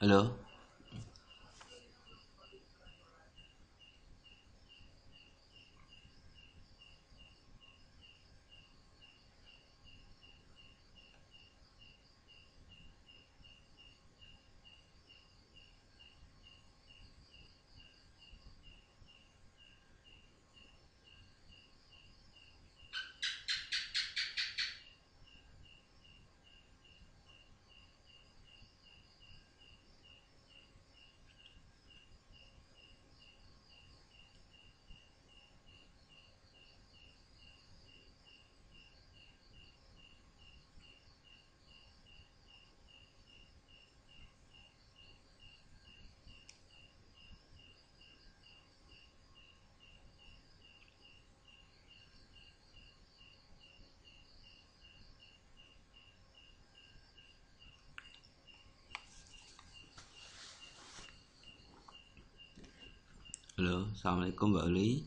Hello lửa sao lại có vợ lý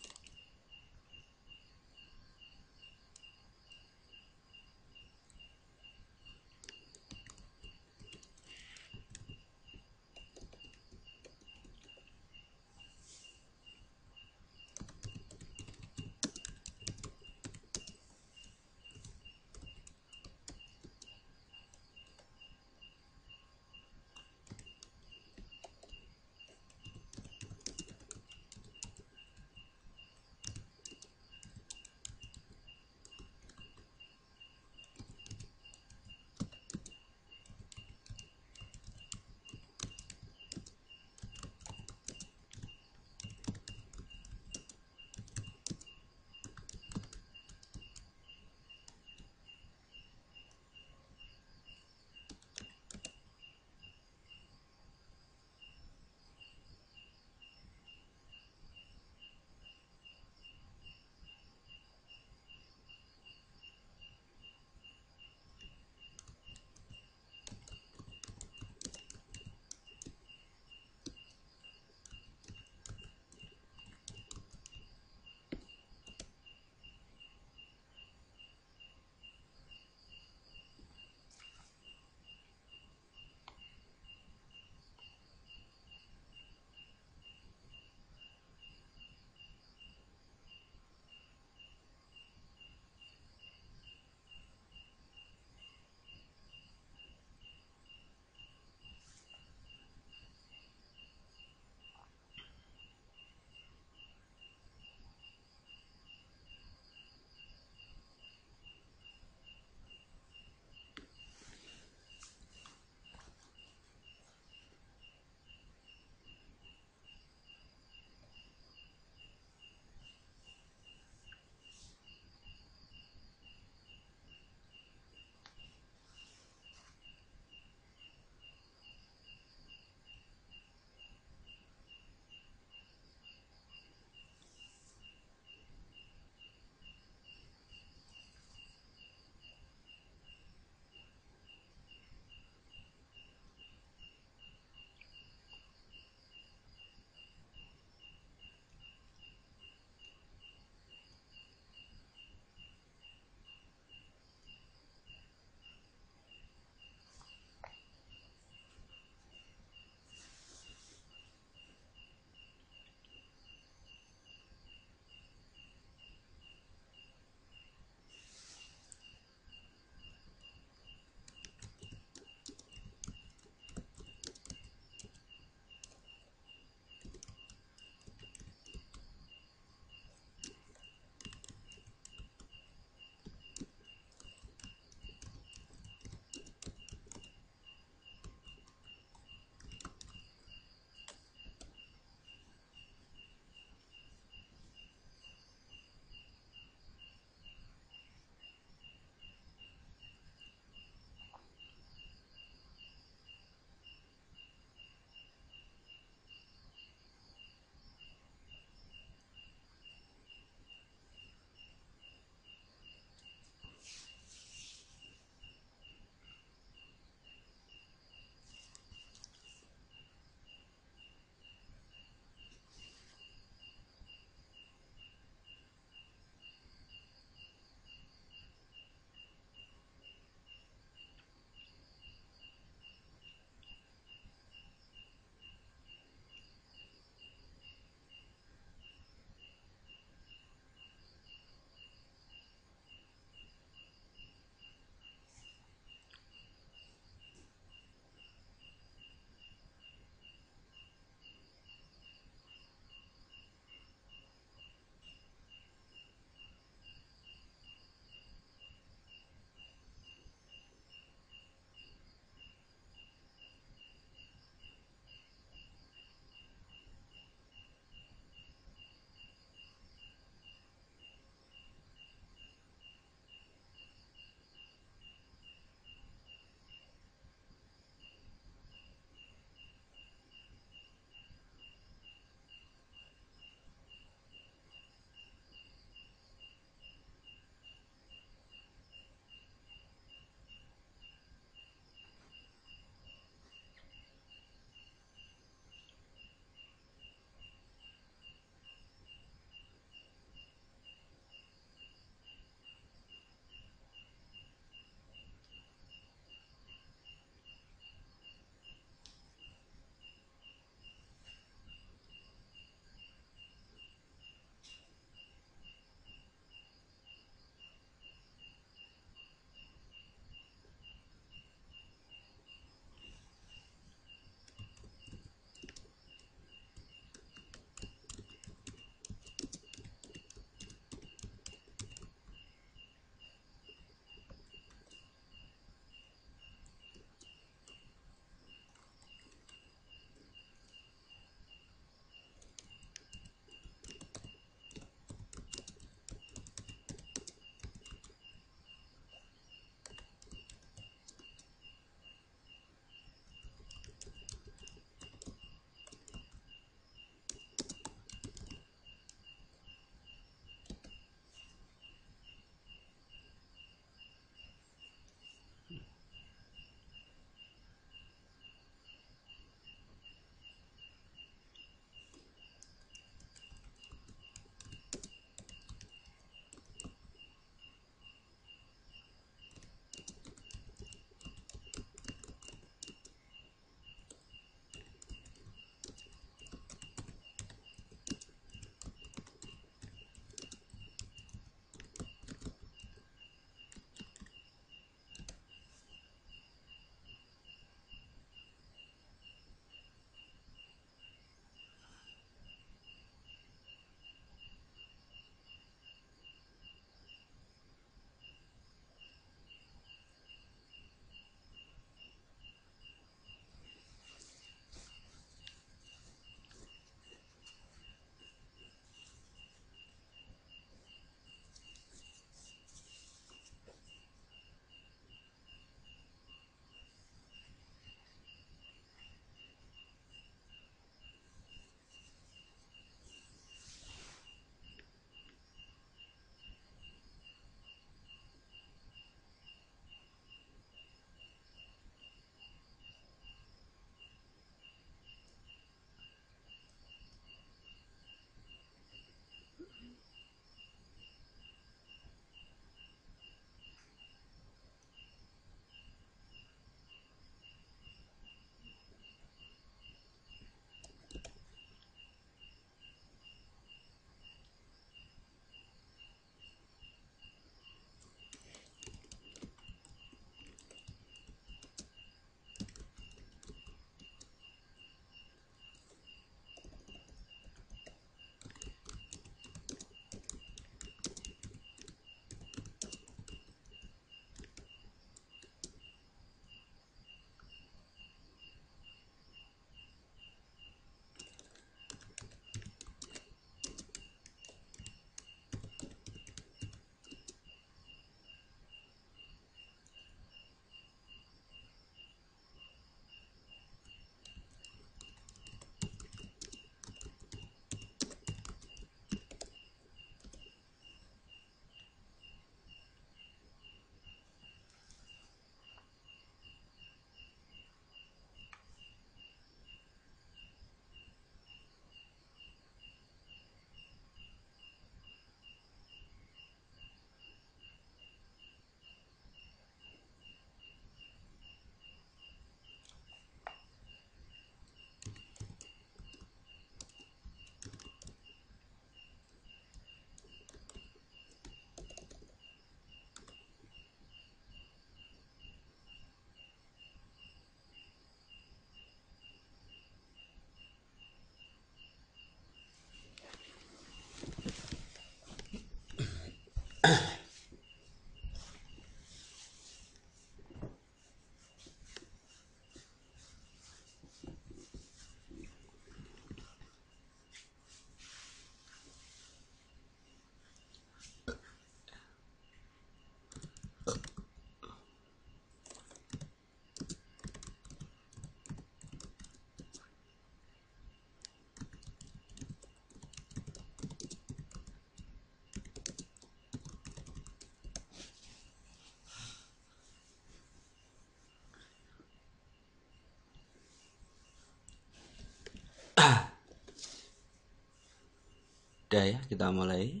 Udah ya, kita mulai.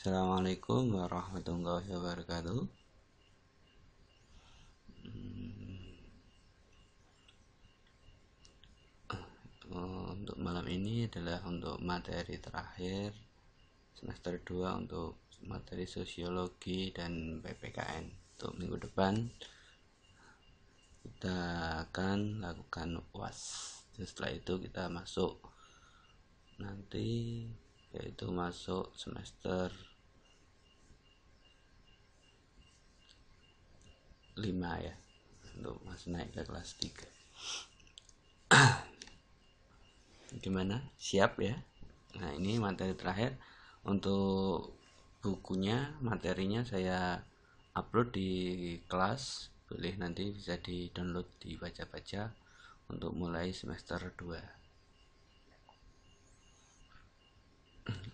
Assalamualaikum warahmatullahi wabarakatuh. Hmm. Oh, untuk malam ini adalah untuk materi terakhir semester 2 untuk materi sosiologi dan PPKN. Untuk minggu depan kita akan lakukan UAS. setelah itu kita masuk nanti yaitu masuk semester 5 ya untuk masih naik ke kelas 3 gimana siap ya nah ini materi terakhir untuk bukunya materinya saya upload di kelas boleh nanti bisa di download dibaca-baca untuk mulai semester 2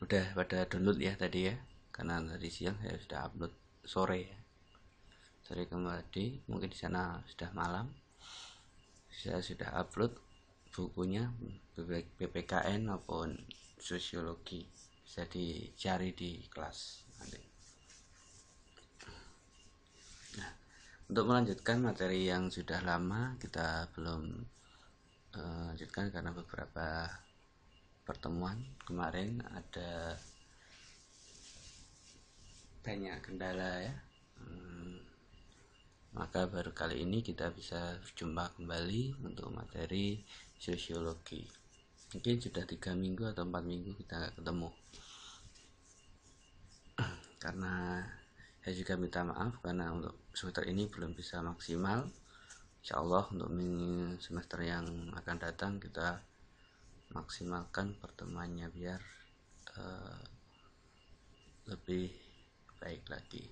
udah pada download ya tadi ya karena tadi siang saya sudah upload sore ya sore kembali mungkin di sana sudah malam saya sudah upload bukunya PPKN maupun sosiologi bisa dicari di kelas nanti. Nah, untuk melanjutkan materi yang sudah lama kita belum uh, lanjutkan karena beberapa pertemuan kemarin ada banyak kendala ya hmm, maka baru kali ini kita bisa jumpa kembali untuk materi sosiologi mungkin sudah tiga minggu atau empat minggu kita nggak ketemu karena saya juga minta maaf karena untuk semester ini belum bisa maksimal Insya Allah untuk semester yang akan datang kita maksimalkan pertemanannya biar uh, lebih baik lagi.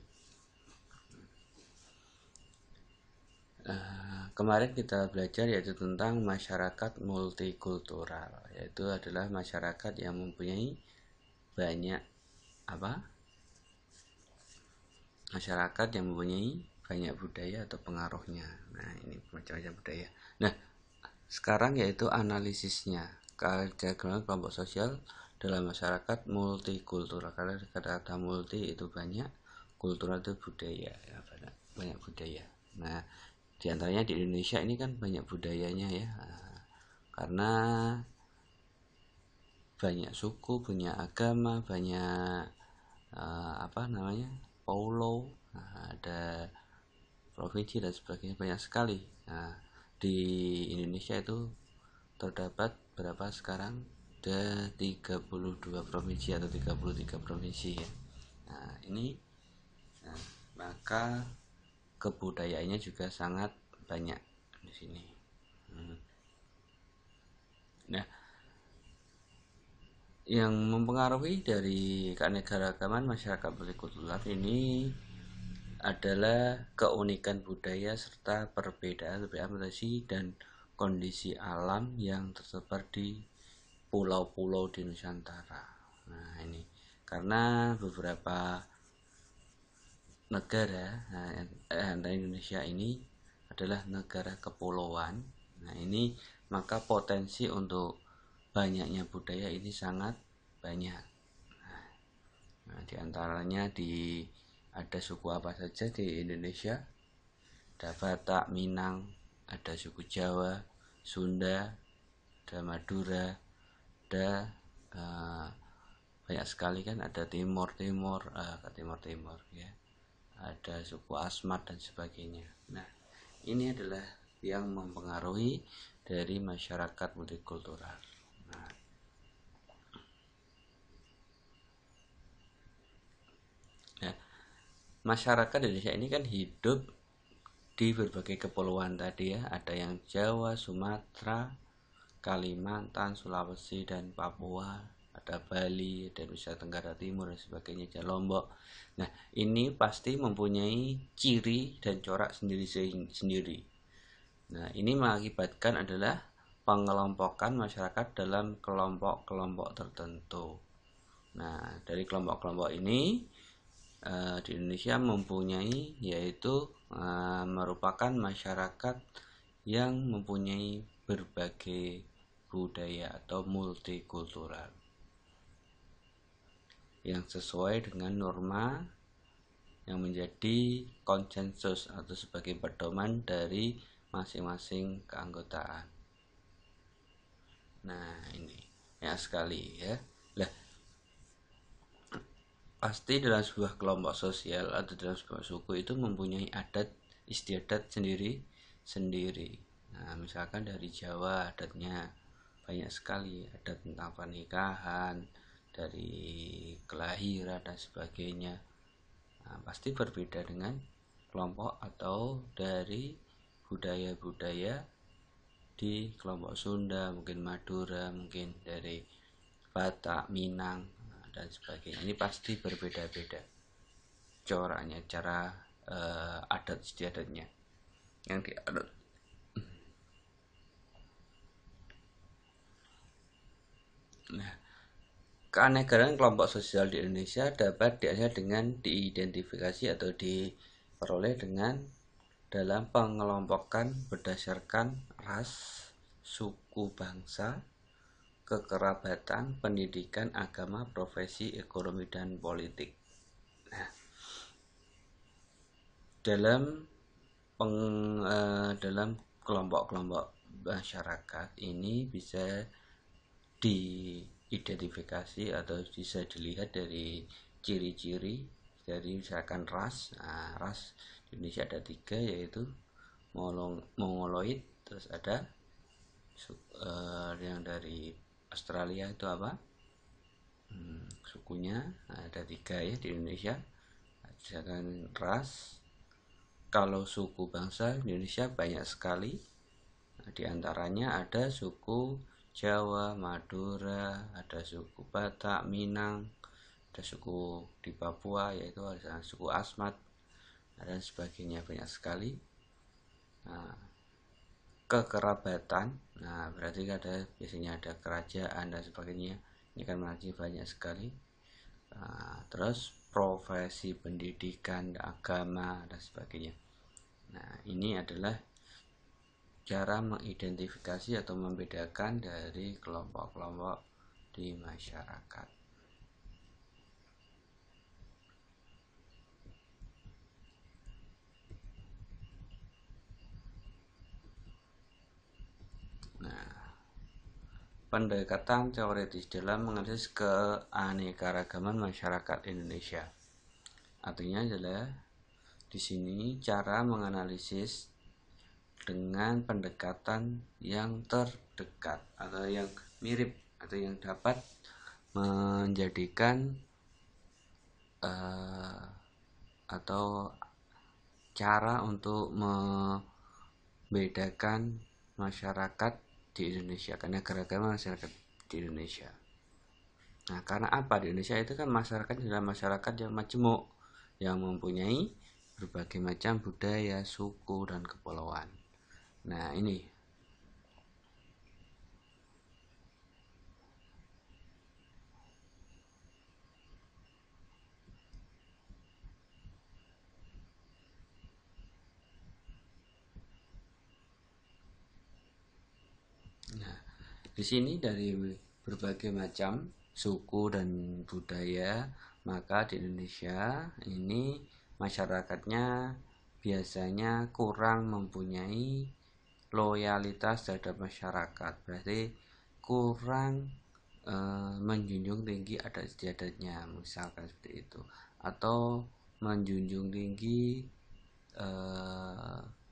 Uh, kemarin kita belajar yaitu tentang masyarakat multikultural, yaitu adalah masyarakat yang mempunyai banyak apa? Masyarakat yang mempunyai banyak budaya atau pengaruhnya. Nah, ini macam-macam budaya. Nah, sekarang yaitu analisisnya Karir kelompok sosial dalam masyarakat multikultural karena kata-kata multi itu banyak kultural itu budaya ya, banyak, banyak budaya nah diantaranya di Indonesia ini kan banyak budayanya ya karena banyak suku banyak agama banyak uh, apa namanya paulo nah, ada provinsi dan sebagainya banyak sekali nah di Indonesia itu terdapat berapa sekarang ada 32 provinsi atau 33 provinsi ya nah ini nah, maka kebudayaannya juga sangat banyak di sini hmm. nah yang mempengaruhi dari keanekaragaman masyarakat ular ini adalah keunikan budaya serta perbedaan perbedaan dan kondisi alam yang tersebar di pulau-pulau di Nusantara. Nah, ini karena beberapa negara nah, antara Indonesia ini adalah negara kepulauan. Nah, ini maka potensi untuk banyaknya budaya ini sangat banyak. Nah, di antaranya di ada suku apa saja di Indonesia? Ada Batak, Minang, ada suku Jawa, Sunda, ada Madura, ada uh, banyak sekali kan ada Timur Timur, uh, Timur Timur ya, ada suku Asmat dan sebagainya. Nah ini adalah yang mempengaruhi dari masyarakat multikultural. Nah, nah masyarakat Indonesia ini kan hidup di berbagai kepulauan tadi ya ada yang Jawa, Sumatera, Kalimantan, Sulawesi dan Papua, ada Bali dan bisa Tenggara Timur dan sebagainya dan Lombok. Nah ini pasti mempunyai ciri dan corak sendiri sendiri. Nah ini mengakibatkan adalah pengelompokan masyarakat dalam kelompok-kelompok tertentu. Nah dari kelompok-kelompok ini Eh, di Indonesia mempunyai yaitu eh, merupakan masyarakat yang mempunyai berbagai budaya atau multikultural yang sesuai dengan norma yang menjadi konsensus atau sebagai pedoman dari masing-masing keanggotaan. Nah, ini ya sekali ya. Lah, pasti dalam sebuah kelompok sosial atau dalam sebuah suku itu mempunyai adat istiadat sendiri sendiri nah misalkan dari Jawa adatnya banyak sekali adat tentang pernikahan dari kelahiran dan sebagainya nah, pasti berbeda dengan kelompok atau dari budaya-budaya di kelompok Sunda mungkin Madura mungkin dari Batak Minang dan sebagainya ini pasti berbeda-beda coraknya cara uh, adat istiadatnya yang di adat nah keanekaragaman kelompok sosial di Indonesia dapat diakses dengan diidentifikasi atau diperoleh dengan dalam pengelompokan berdasarkan ras, suku, bangsa, kekerabatan, pendidikan, agama, profesi, ekonomi, dan politik. Nah, dalam peng, eh, dalam kelompok-kelompok masyarakat ini bisa diidentifikasi atau bisa dilihat dari ciri-ciri dari misalkan ras nah, ras Indonesia ada tiga yaitu mongoloid terus ada eh, yang dari Australia itu apa hmm, sukunya nah, ada tiga ya di Indonesia misalkan ras kalau suku bangsa di Indonesia banyak sekali nah, di antaranya ada suku Jawa, Madura, ada suku Batak, Minang, ada suku di Papua yaitu ada suku Asmat nah, dan sebagainya banyak sekali nah, kekerabatan nah berarti kan ada biasanya ada kerajaan dan sebagainya ini kan masih banyak sekali nah, terus profesi pendidikan agama dan sebagainya nah ini adalah cara mengidentifikasi atau membedakan dari kelompok-kelompok di masyarakat Nah, pendekatan teoritis dalam menganalisis keanekaragaman masyarakat Indonesia. Artinya adalah di sini cara menganalisis dengan pendekatan yang terdekat atau yang mirip atau yang dapat menjadikan uh, atau cara untuk membedakan masyarakat di Indonesia karena keragaman masyarakat di Indonesia nah karena apa di Indonesia itu kan masyarakat adalah masyarakat yang majemuk yang mempunyai berbagai macam budaya suku dan kepulauan nah ini Di sini dari berbagai macam suku dan budaya, maka di Indonesia ini masyarakatnya biasanya kurang mempunyai loyalitas terhadap masyarakat. Berarti kurang e, menjunjung tinggi adat istiadatnya, misalkan seperti itu. Atau menjunjung tinggi e,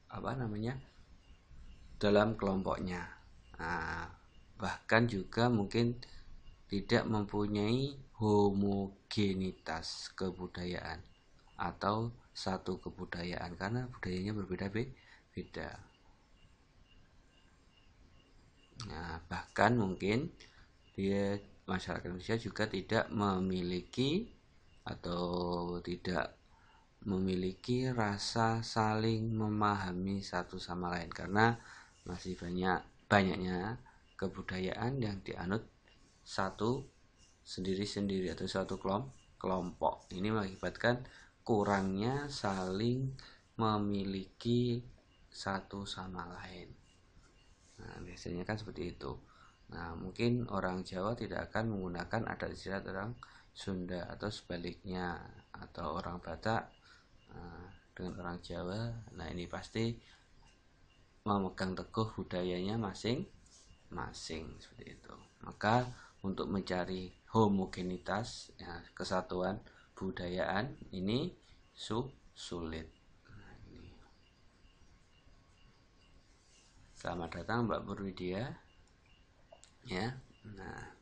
apa namanya? dalam kelompoknya. Nah, bahkan juga mungkin tidak mempunyai homogenitas kebudayaan atau satu kebudayaan karena budayanya berbeda-beda. Nah, bahkan mungkin dia masyarakat Indonesia juga tidak memiliki atau tidak memiliki rasa saling memahami satu sama lain karena masih banyak banyaknya kebudayaan yang dianut satu sendiri-sendiri atau satu kelom kelompok. Ini mengakibatkan kurangnya saling memiliki satu sama lain. Nah, biasanya kan seperti itu. Nah, mungkin orang Jawa tidak akan menggunakan adat istiadat orang Sunda atau sebaliknya atau orang Batak eh, dengan orang Jawa. Nah, ini pasti memegang teguh budayanya masing-masing masing seperti itu. Maka untuk mencari homogenitas ya, kesatuan budayaan ini su sulit. Nah, Selamat datang Mbak Purwidia. Ya. Nah,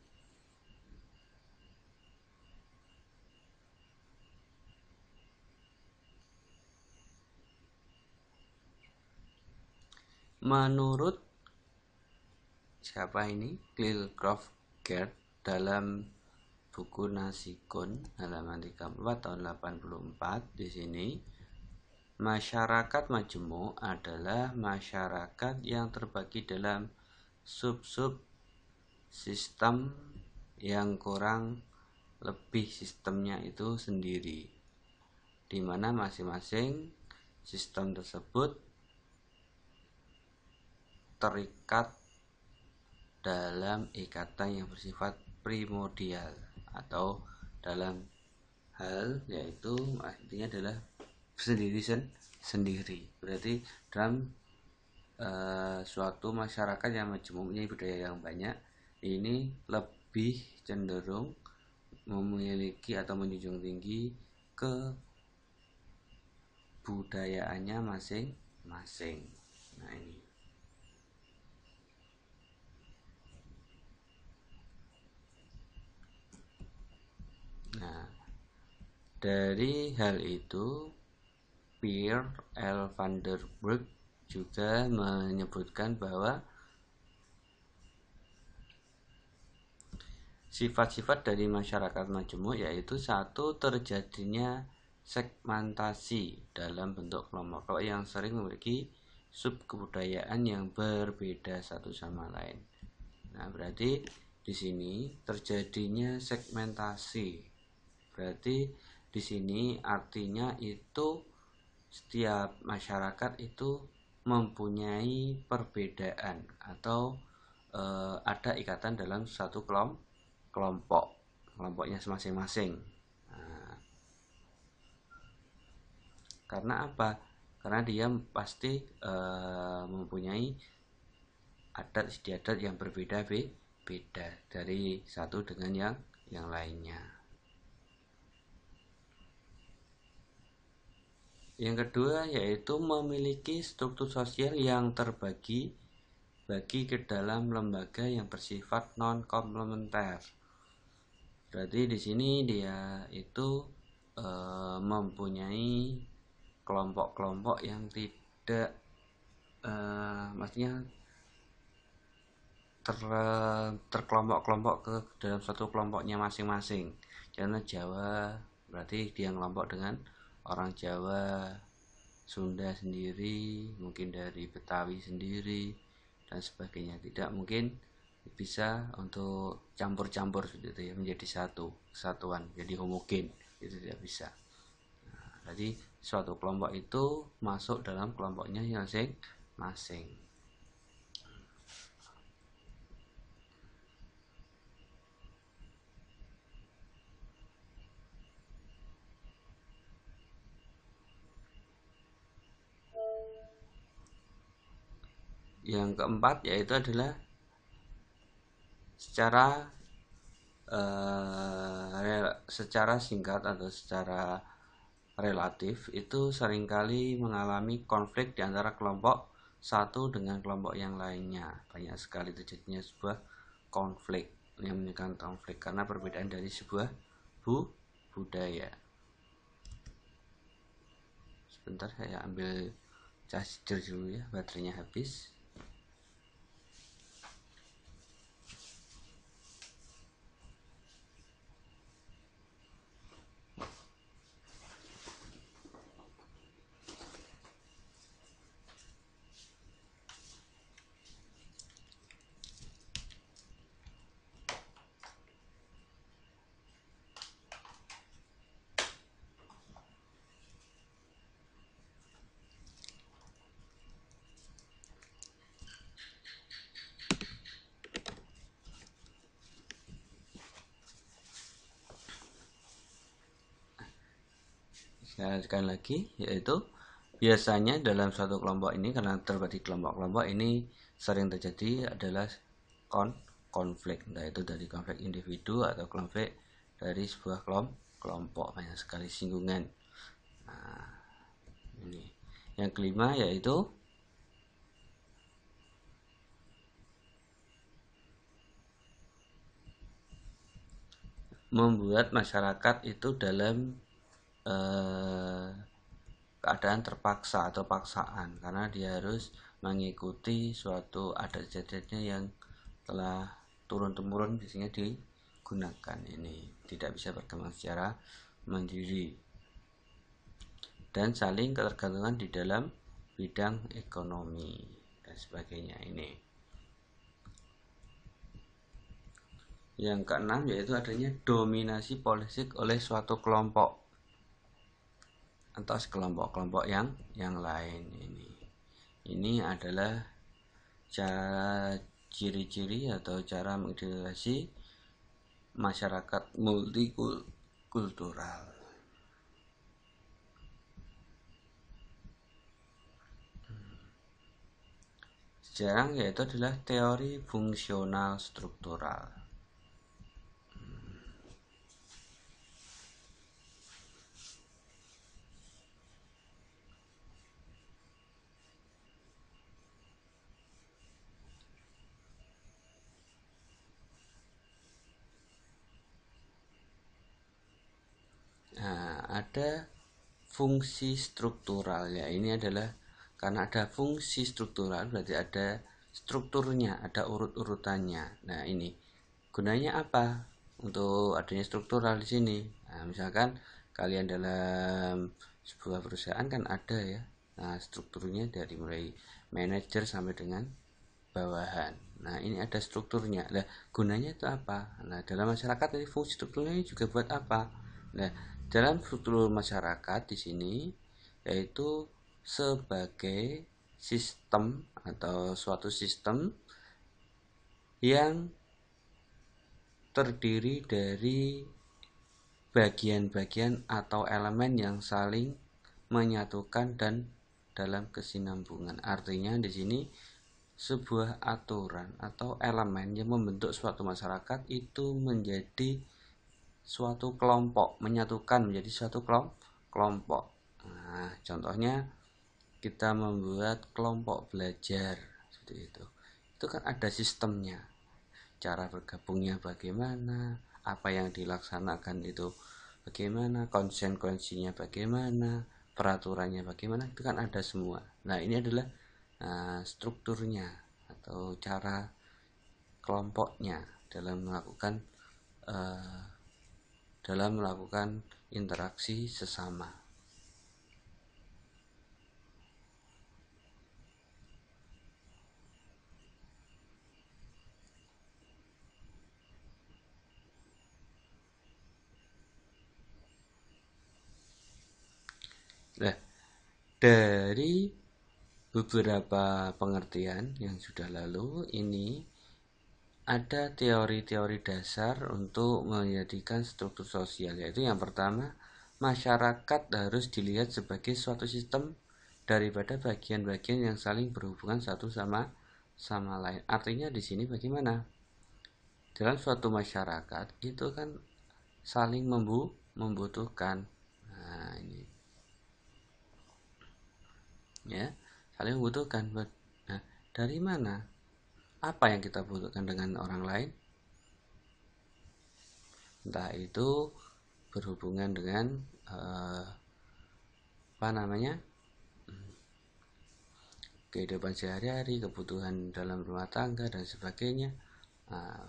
Menurut siapa ini Croft Gerd dalam buku Nasikun halaman 34 tahun 84 di sini masyarakat majemuk adalah masyarakat yang terbagi dalam sub-sub sistem yang kurang lebih sistemnya itu sendiri di mana masing-masing sistem tersebut terikat dalam ikatan yang bersifat primordial atau dalam hal yaitu artinya adalah sendiri sen sendiri berarti dalam uh, suatu masyarakat yang mempunyai budaya yang banyak ini lebih cenderung memiliki atau menjunjung tinggi ke budayaannya masing-masing nah ini Nah, dari hal itu Pierre L. van der Berg juga menyebutkan bahwa sifat-sifat dari masyarakat majemuk yaitu satu terjadinya segmentasi dalam bentuk kelompok yang sering memiliki subkebudayaan yang berbeda satu sama lain. Nah, berarti di sini terjadinya segmentasi Berarti di sini artinya itu setiap masyarakat itu mempunyai perbedaan atau e, ada ikatan dalam satu kelom, kelompok kelompoknya masing-masing nah. karena apa karena dia pasti e, mempunyai adat istiadat yang berbeda-beda dari satu dengan yang yang lainnya Yang kedua yaitu memiliki struktur sosial yang terbagi bagi ke dalam lembaga yang bersifat non komplementer. Berarti di sini dia itu e, mempunyai kelompok-kelompok yang tidak e, maksudnya ter terkelompok-kelompok ke dalam satu kelompoknya masing-masing. Karena Jawa berarti dia ngelompok dengan orang Jawa Sunda sendiri mungkin dari Betawi sendiri dan sebagainya tidak mungkin bisa untuk campur-campur gitu ya menjadi satu kesatuan jadi homogen itu tidak bisa nah, jadi suatu kelompok itu masuk dalam kelompoknya yang masing-masing yang keempat yaitu adalah secara eh, secara singkat atau secara relatif itu seringkali mengalami konflik di antara kelompok satu dengan kelompok yang lainnya banyak sekali terjadinya sebuah konflik yang menyebabkan konflik karena perbedaan dari sebuah bu budaya sebentar saya ambil charger dulu ya baterainya habis perhatikan lagi yaitu biasanya dalam suatu kelompok ini karena terbagi kelompok-kelompok ini sering terjadi adalah kon konflik yaitu itu dari konflik individu atau konflik dari sebuah kelompok kelompok banyak sekali singgungan nah, ini yang kelima yaitu membuat masyarakat itu dalam Eh, keadaan terpaksa atau paksaan karena dia harus mengikuti suatu adat istiadatnya yang telah turun temurun biasanya digunakan ini tidak bisa berkembang secara mandiri dan saling ketergantungan di dalam bidang ekonomi dan sebagainya ini yang keenam yaitu adanya dominasi politik oleh suatu kelompok atau kelompok kelompok yang yang lain ini ini adalah cara ciri-ciri atau cara mengidentifikasi masyarakat multikultural sejarah yaitu adalah teori fungsional struktural ada fungsi struktural ya ini adalah karena ada fungsi struktural berarti ada strukturnya ada urut-urutannya nah ini gunanya apa untuk adanya struktural di sini nah, misalkan kalian dalam sebuah perusahaan kan ada ya nah, strukturnya dari mulai manajer sampai dengan bawahan nah ini ada strukturnya lah gunanya itu apa nah dalam masyarakat ini fungsi strukturnya juga buat apa nah dalam struktur masyarakat di sini yaitu sebagai sistem atau suatu sistem yang terdiri dari bagian-bagian atau elemen yang saling menyatukan dan dalam kesinambungan. Artinya di sini sebuah aturan atau elemen yang membentuk suatu masyarakat itu menjadi suatu kelompok, menyatukan menjadi suatu kelompok. Nah, contohnya kita membuat kelompok belajar seperti itu. Itu kan ada sistemnya. Cara bergabungnya bagaimana, apa yang dilaksanakan itu bagaimana, konsekuensinya bagaimana, peraturannya bagaimana, itu kan ada semua. Nah, ini adalah uh, strukturnya atau cara kelompoknya dalam melakukan uh, dalam melakukan interaksi sesama. Nah, dari beberapa pengertian yang sudah lalu ini ada teori-teori dasar untuk menjadikan struktur sosial yaitu yang pertama masyarakat harus dilihat sebagai suatu sistem daripada bagian-bagian yang saling berhubungan satu sama sama lain artinya di sini bagaimana dalam suatu masyarakat itu kan saling membu membutuhkan nah ini ya saling membutuhkan nah dari mana apa yang kita butuhkan dengan orang lain entah itu berhubungan dengan uh, apa namanya kehidupan sehari-hari kebutuhan dalam rumah tangga dan sebagainya uh,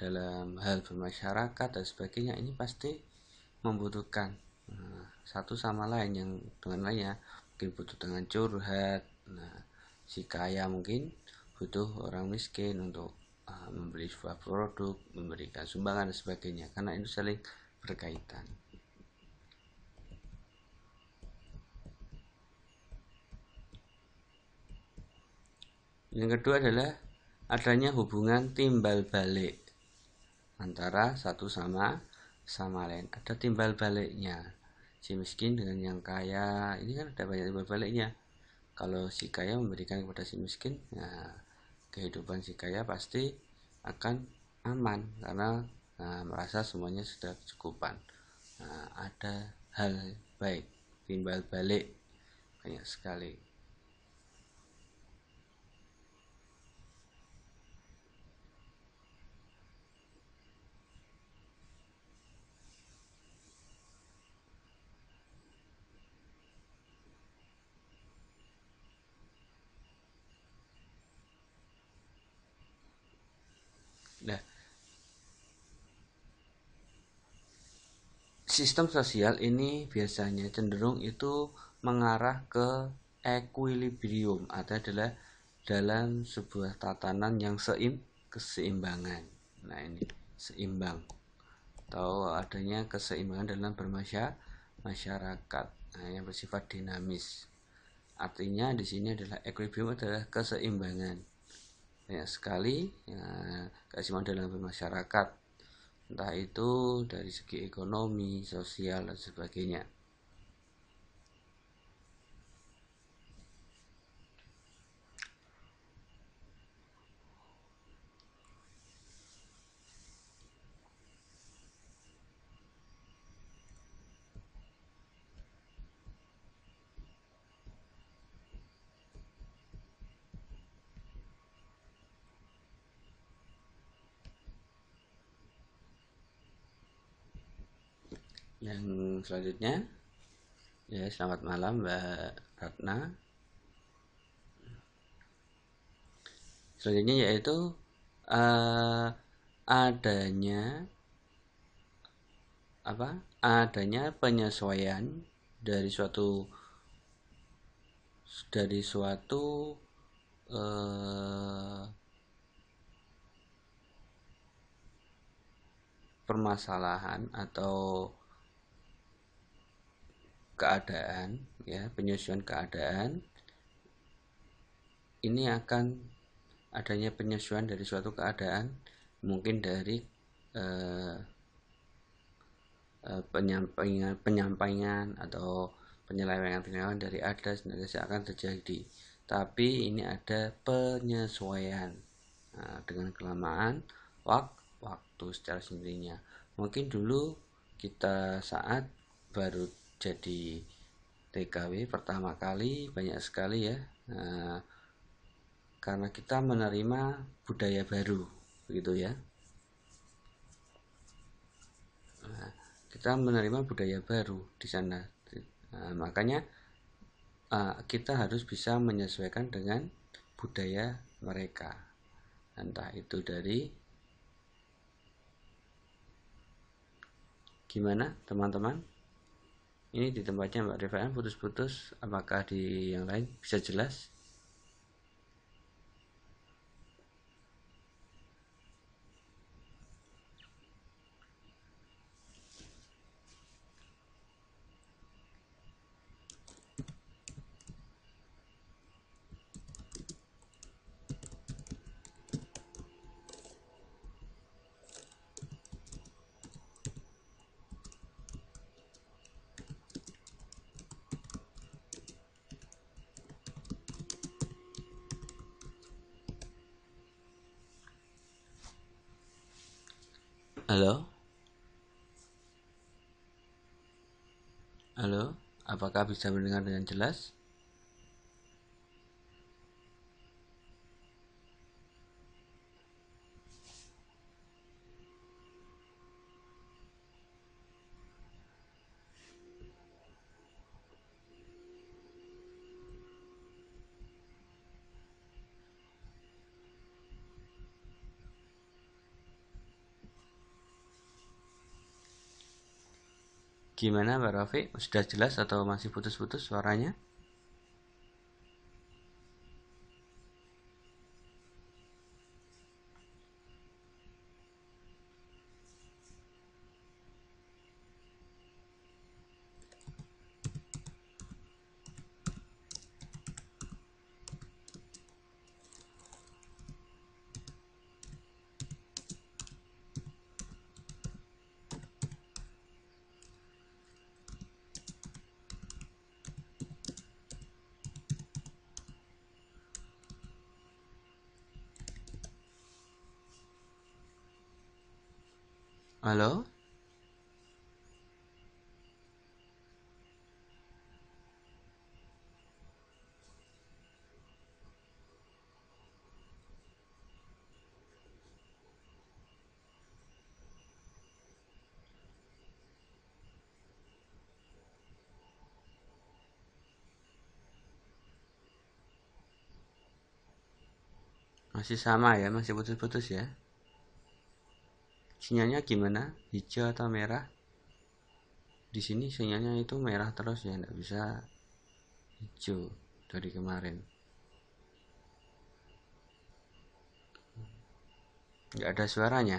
dalam hal bermasyarakat dan sebagainya ini pasti membutuhkan nah, satu sama lain yang dengan lainnya mungkin butuh dengan curhat nah, si kaya mungkin butuh orang miskin untuk uh, membeli sebuah produk, memberikan sumbangan dan sebagainya karena itu saling berkaitan. Yang kedua adalah adanya hubungan timbal balik antara satu sama sama lain. Ada timbal baliknya. Si miskin dengan yang kaya, ini kan ada banyak timbal baliknya. Kalau si kaya memberikan kepada si miskin, nah kehidupan si kaya pasti akan aman karena nah, merasa semuanya sudah cukupan nah, ada hal baik timbal balik banyak sekali sistem sosial ini biasanya cenderung itu mengarah ke equilibrium atau adalah dalam sebuah tatanan yang seim keseimbangan. Nah, ini seimbang atau adanya keseimbangan dalam bermasyarakat nah, yang bersifat dinamis. Artinya di sini adalah equilibrium adalah keseimbangan. Banyak sekali ya, keseimbangan dalam bermasyarakat entah itu dari segi ekonomi, sosial, dan sebagainya. selanjutnya ya selamat malam Mbak Ratna selanjutnya yaitu uh, adanya apa adanya penyesuaian dari suatu dari suatu uh, permasalahan atau keadaan ya penyesuaian keadaan ini akan adanya penyesuaian dari suatu keadaan mungkin dari eh, eh penyampaian penyampaian atau penyelewengan-penyelewengan dari ada senantiasa akan terjadi tapi ini ada penyesuaian nah, dengan kelamaan waktu waktu secara sendirinya mungkin dulu kita saat baru jadi TKW pertama kali banyak sekali ya nah, karena kita menerima budaya baru begitu ya nah, kita menerima budaya baru di sana nah, makanya eh, kita harus bisa menyesuaikan dengan budaya mereka entah itu dari gimana teman-teman ini di tempatnya Mbak Rifaan putus-putus apakah di yang lain bisa jelas Halo? Halo, apakah bisa mendengar dengan jelas? Gimana Mbak Rafi? Sudah jelas atau masih putus-putus suaranya? Masih sama ya, masih putus-putus ya. Sinyalnya gimana? Hijau atau merah? Di sini sinyalnya itu merah terus ya, tidak bisa hijau dari kemarin. Nggak ada suaranya.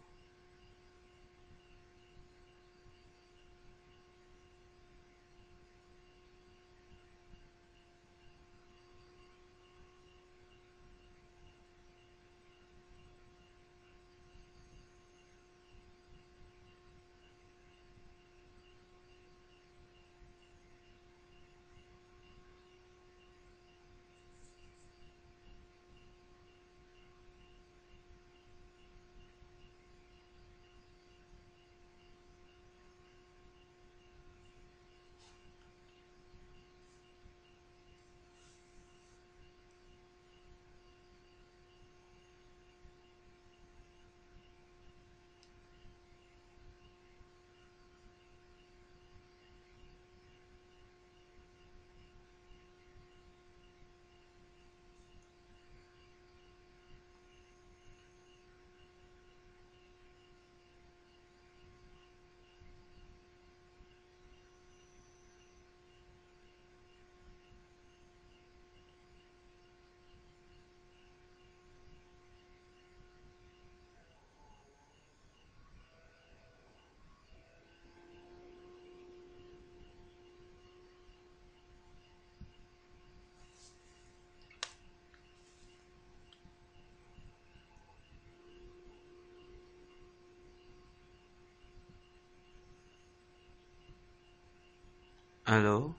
hello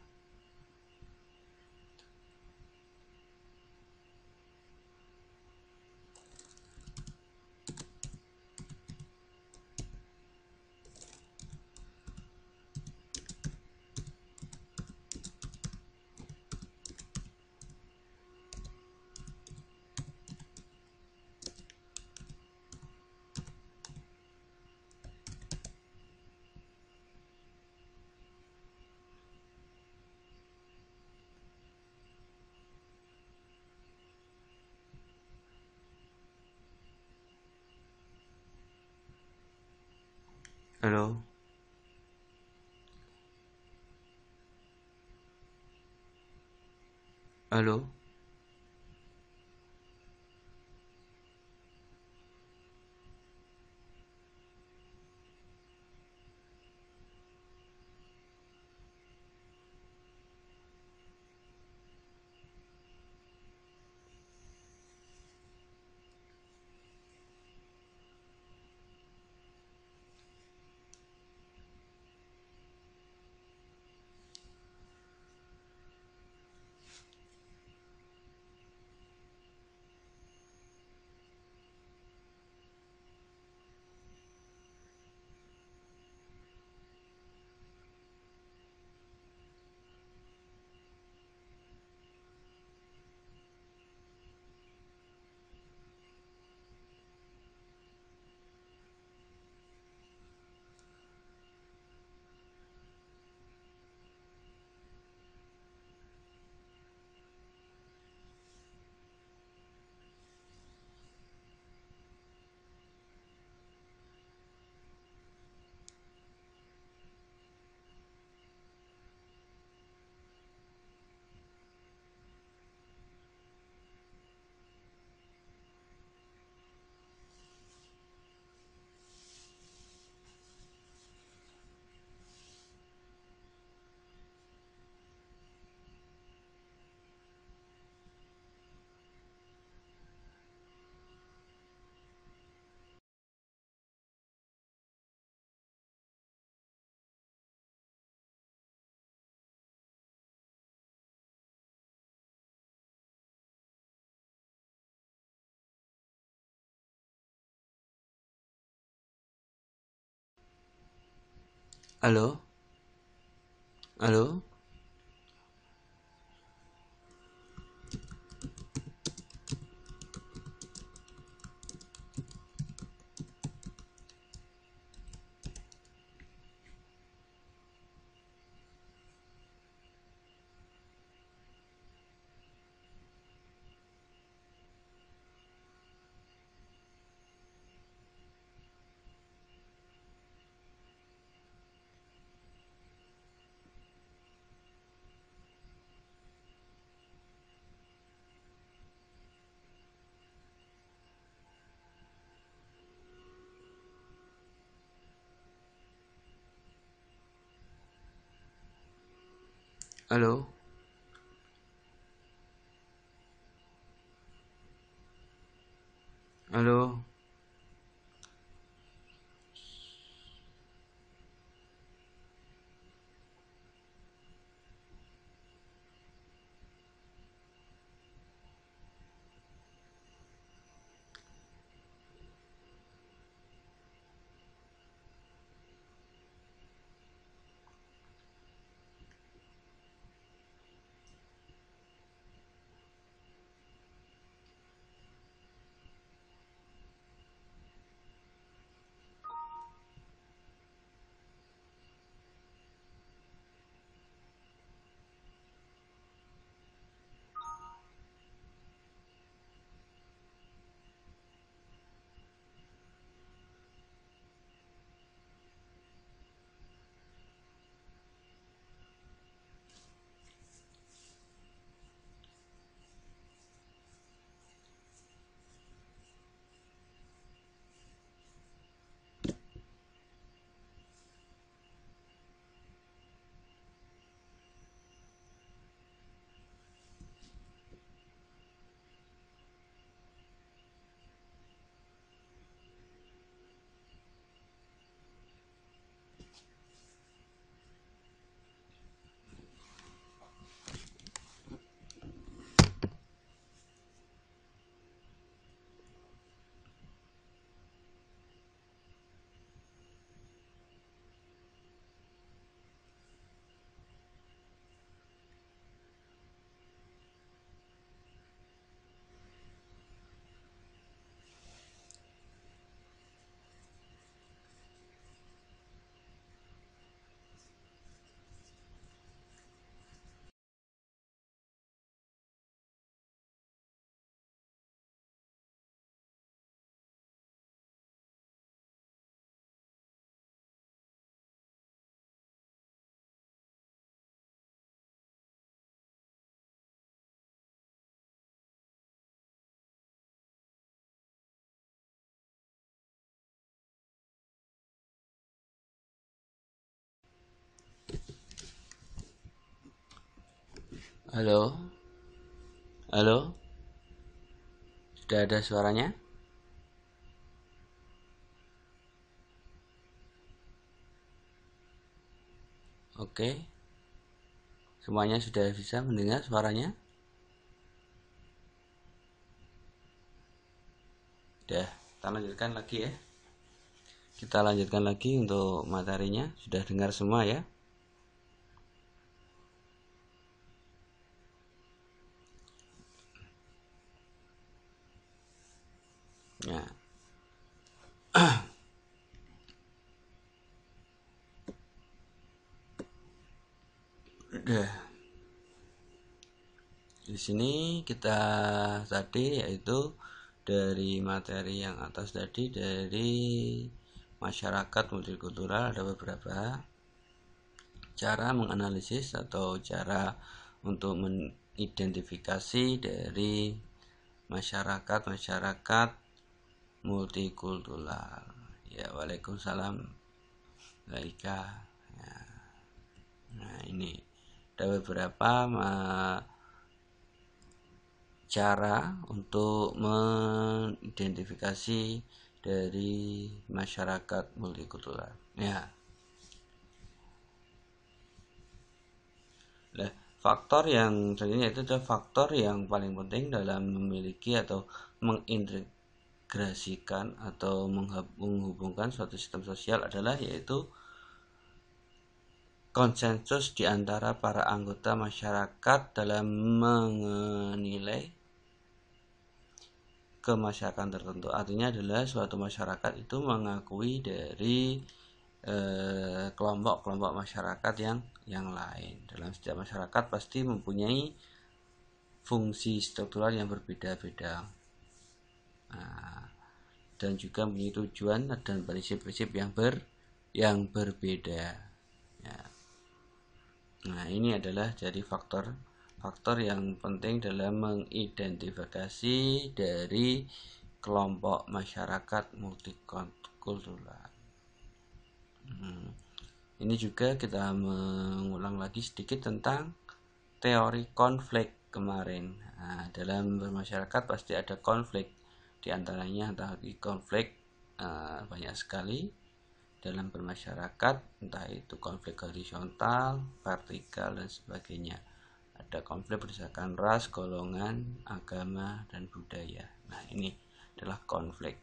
Allô Allô Alors Alors Hello hello Halo? Halo? Sudah ada suaranya? Oke. Semuanya sudah bisa mendengar suaranya? Sudah, kita lanjutkan lagi ya. Kita lanjutkan lagi untuk materinya. Sudah dengar semua ya? Ya, Udah. Di sini kita tadi yaitu dari materi yang atas tadi dari masyarakat multikultural ada beberapa cara menganalisis atau cara untuk mengidentifikasi dari masyarakat-masyarakat multikultural ya waalaikumsalam Laika ya. nah ini ada beberapa cara untuk mengidentifikasi dari masyarakat multikultural ya nah, faktor yang selanjutnya itu adalah faktor yang paling penting dalam memiliki atau mengidentifikasi mengintegrasikan atau menghubungkan suatu sistem sosial adalah yaitu konsensus di antara para anggota masyarakat dalam menilai kemasyarakatan tertentu. Artinya adalah suatu masyarakat itu mengakui dari eh, kelompok-kelompok masyarakat yang yang lain. Dalam setiap masyarakat pasti mempunyai fungsi struktural yang berbeda-beda. Nah, dan juga mempunyai tujuan dan prinsip-prinsip yang ber yang berbeda ya. nah ini adalah jadi faktor faktor yang penting dalam mengidentifikasi dari kelompok masyarakat multikultural hmm. ini juga kita mengulang lagi sedikit tentang teori konflik kemarin nah, dalam bermasyarakat pasti ada konflik di antaranya di konflik uh, banyak sekali dalam bermasyarakat, entah itu konflik horizontal, vertikal dan sebagainya. Ada konflik berdasarkan ras, golongan, agama dan budaya. Nah, ini adalah konflik.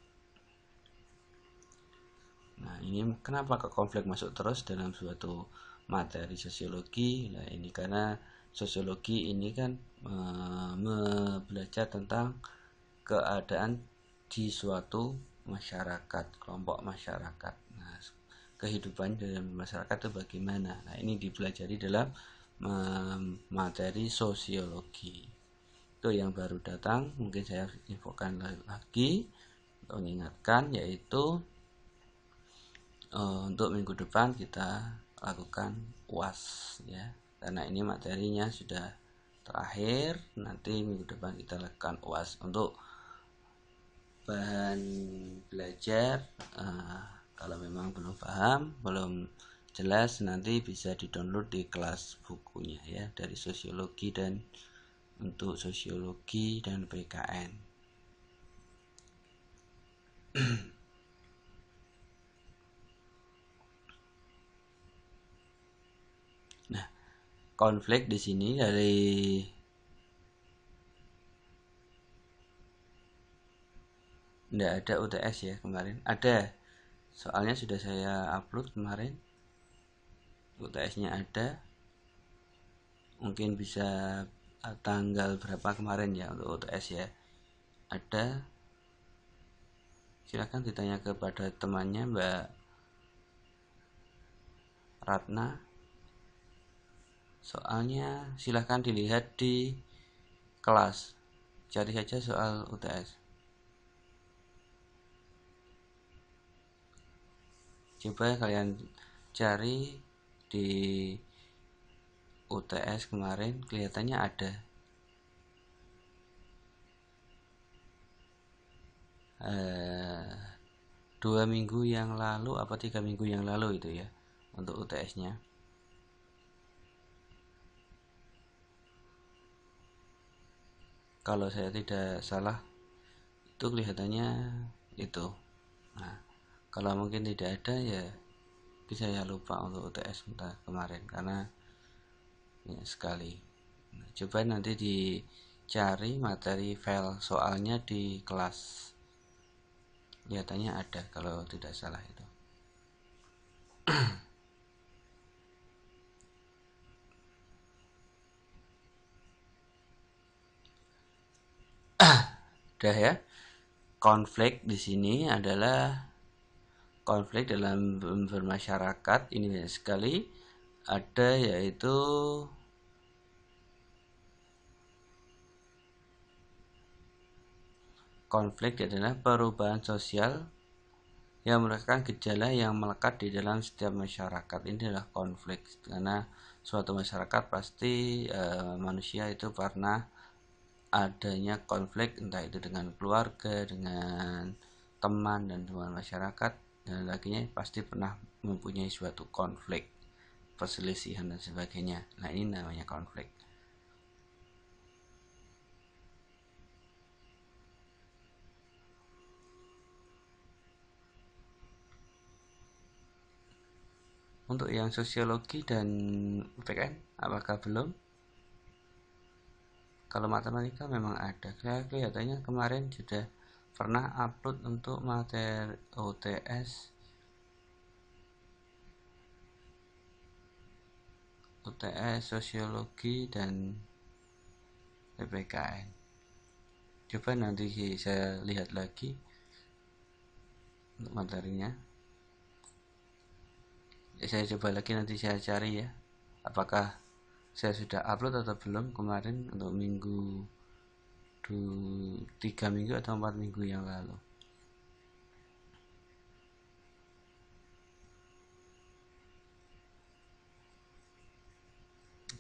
Nah, ini kenapa ke konflik masuk terus dalam suatu materi sosiologi? Nah, ini karena sosiologi ini kan e, belajar tentang keadaan di suatu masyarakat, kelompok masyarakat. Nah, kehidupan dalam masyarakat itu bagaimana? Nah, ini dipelajari dalam materi sosiologi. Itu yang baru datang, mungkin saya infokan lagi atau mengingatkan yaitu uh, untuk minggu depan kita lakukan UAS ya. Karena ini materinya sudah terakhir, nanti minggu depan kita lakukan UAS untuk bahan belajar uh, kalau memang belum paham belum jelas nanti bisa didownload di kelas bukunya ya dari sosiologi dan untuk sosiologi dan PKN nah konflik di sini dari tidak ada UTS ya kemarin ada soalnya sudah saya upload kemarin UTS-nya ada mungkin bisa tanggal berapa kemarin ya untuk UTS ya ada silahkan ditanya kepada temannya Mbak Ratna soalnya silahkan dilihat di kelas cari saja soal UTS coba kalian cari di UTS kemarin kelihatannya ada eh, dua minggu yang lalu apa tiga minggu yang lalu itu ya untuk UTS-nya kalau saya tidak salah itu kelihatannya itu nah kalau mungkin tidak ada ya bisa ya lupa untuk UTS entah kemarin karena ya, sekali nah, coba nanti dicari materi file soalnya di kelas kelihatannya ada kalau tidak salah itu udah ya konflik di sini adalah konflik dalam bermasyarakat ini banyak sekali ada yaitu konflik adalah perubahan sosial yang merupakan gejala yang melekat di dalam setiap masyarakat ini adalah konflik karena suatu masyarakat pasti e, manusia itu pernah adanya konflik entah itu dengan keluarga dengan teman dan teman masyarakat dan pasti pernah mempunyai suatu konflik, perselisihan dan sebagainya. Nah, ini namanya konflik. Untuk yang sosiologi dan UTKN, apakah belum? Kalau matematika memang ada, kelihatannya kemarin sudah pernah upload untuk materi UTS UTS sosiologi dan PPKN coba nanti saya lihat lagi untuk materinya ya, saya coba lagi nanti saya cari ya apakah saya sudah upload atau belum kemarin untuk minggu tiga minggu atau empat minggu yang lalu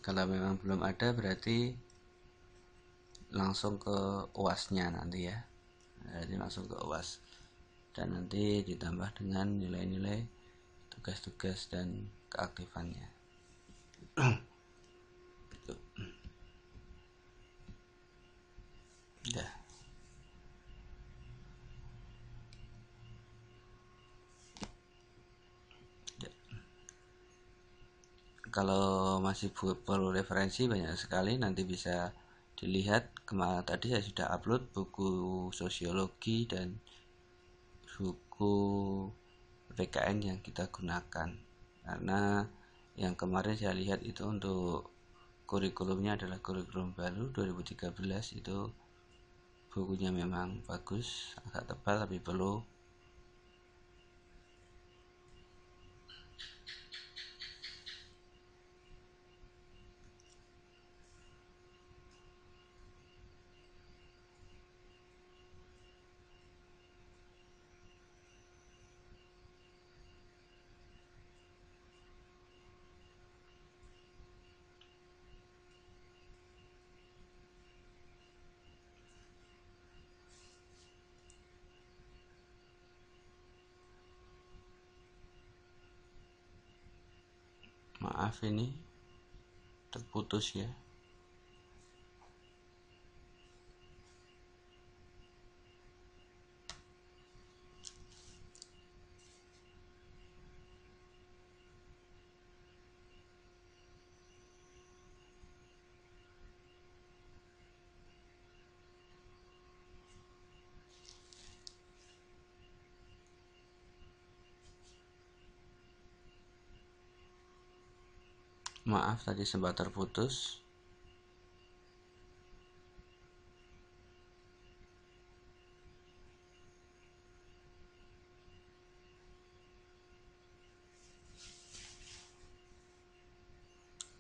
kalau memang belum ada berarti langsung ke uasnya nanti ya berarti langsung ke uas dan nanti ditambah dengan nilai-nilai tugas-tugas dan keaktifannya gitu. Ya. ya. Kalau masih perlu referensi banyak sekali nanti bisa dilihat kemarin tadi saya sudah upload buku sosiologi dan buku PKN yang kita gunakan karena yang kemarin saya lihat itu untuk kurikulumnya adalah kurikulum baru 2013 itu bukunya memang bagus agak tebal tapi perlu maaf ini terputus ya Maaf tadi sempat terputus.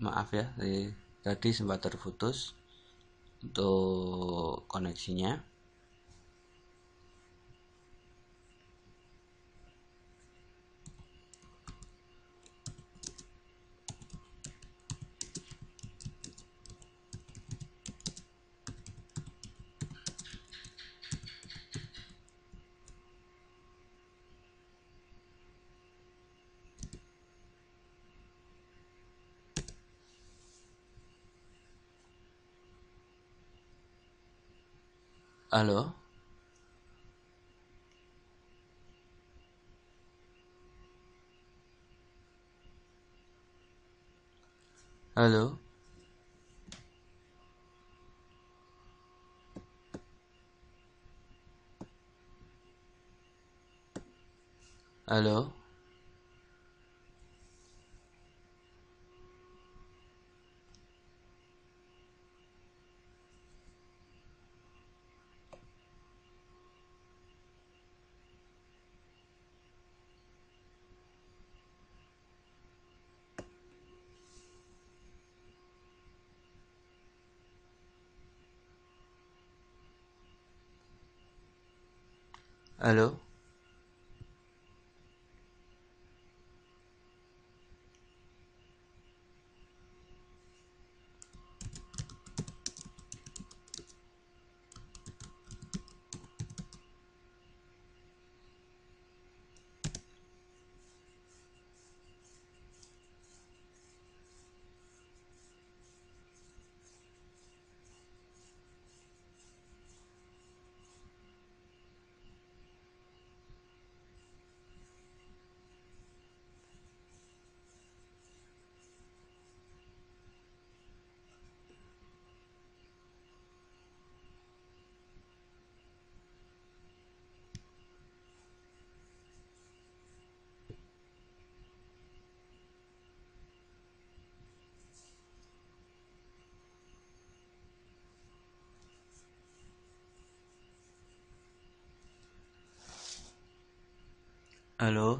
Maaf ya, tadi sempat terputus untuk koneksinya. alors Alors Alors Allô Hello.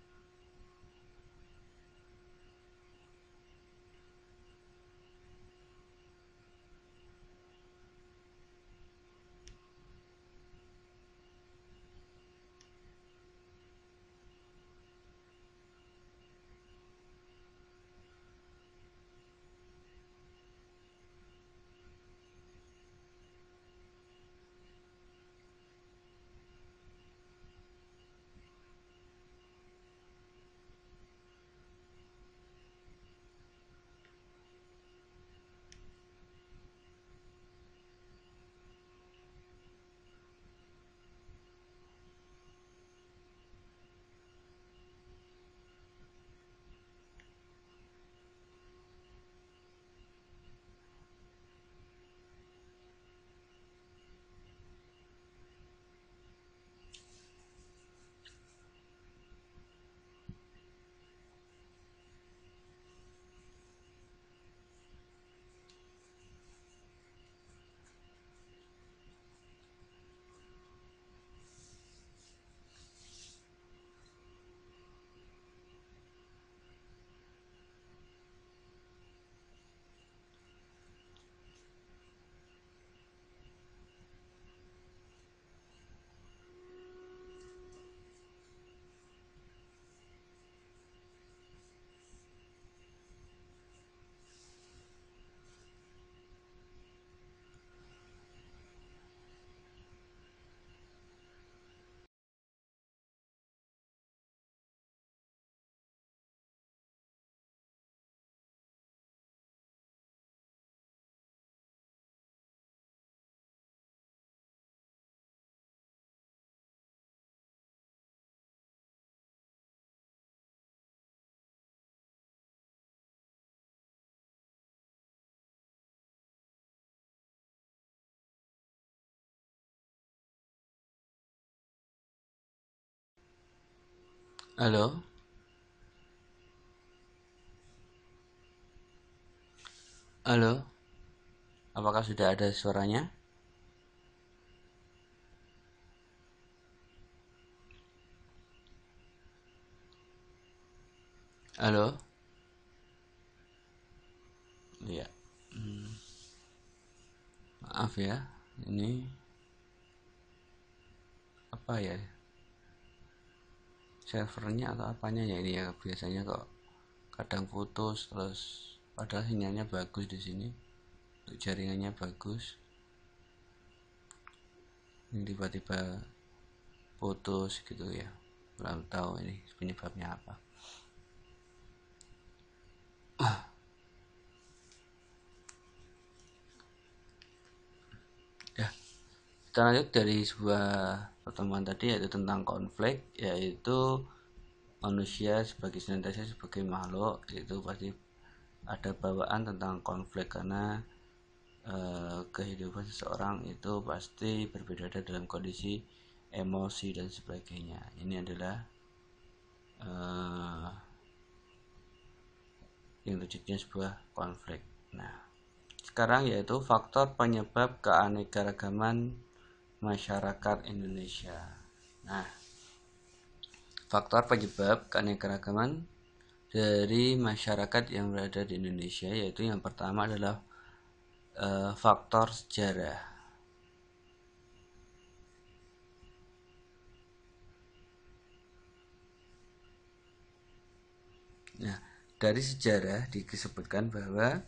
Halo? Halo? Apakah sudah ada suaranya? Halo? Iya. Hmm. Maaf ya, ini apa ya? servernya atau apanya ya ini ya biasanya kok kadang putus terus padahal sinyalnya bagus di sini untuk jaringannya bagus ini tiba-tiba putus gitu ya belum tahu ini penyebabnya apa ya kita lanjut dari sebuah pertemuan tadi yaitu tentang konflik yaitu manusia sebagai senantiasa sebagai makhluk itu pasti ada bawaan tentang konflik karena e, kehidupan seseorang itu pasti berbeda dalam kondisi emosi dan sebagainya ini adalah e, yang terjadinya sebuah konflik nah sekarang yaitu faktor penyebab keanekaragaman masyarakat Indonesia. Nah, faktor penyebab keanekaragaman dari masyarakat yang berada di Indonesia yaitu yang pertama adalah e, faktor sejarah. Nah, dari sejarah disebutkan bahwa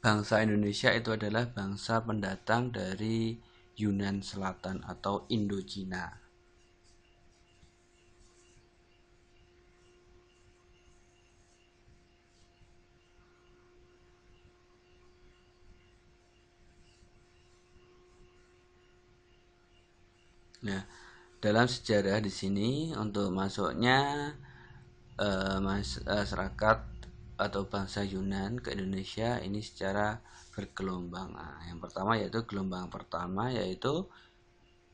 bangsa Indonesia itu adalah bangsa pendatang dari Yunan Selatan atau Indochina. Nah, dalam sejarah di sini untuk masuknya eh, masyarakat eh, atau bangsa Yunan ke Indonesia ini secara bergelombang. Nah, yang pertama yaitu gelombang pertama yaitu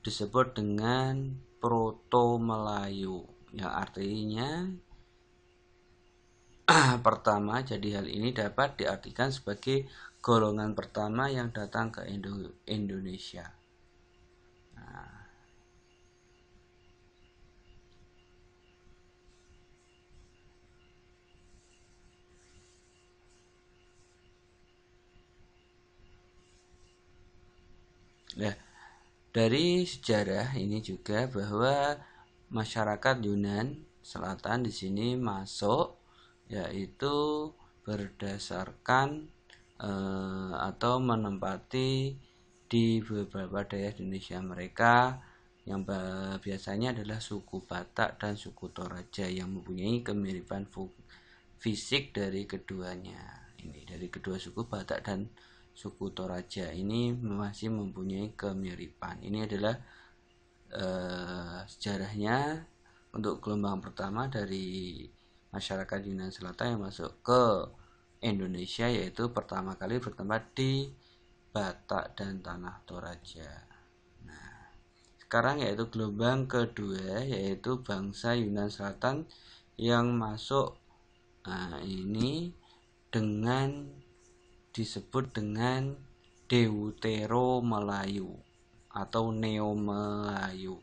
disebut dengan proto Melayu yang artinya pertama jadi hal ini dapat diartikan sebagai golongan pertama yang datang ke Indonesia. Nah, dari sejarah ini juga bahwa masyarakat Yunan selatan di sini masuk yaitu berdasarkan eh, atau menempati di beberapa daerah Indonesia mereka yang biasanya adalah suku Batak dan suku Toraja yang mempunyai kemiripan fisik dari keduanya ini dari kedua suku Batak dan suku Toraja ini masih mempunyai kemiripan. Ini adalah eh, sejarahnya untuk gelombang pertama dari masyarakat Yunan Selatan yang masuk ke Indonesia yaitu pertama kali bertempat di Batak dan Tanah Toraja. Nah, sekarang yaitu gelombang kedua yaitu bangsa Yunan Selatan yang masuk nah, ini dengan disebut dengan Deutero Melayu atau Neo Melayu.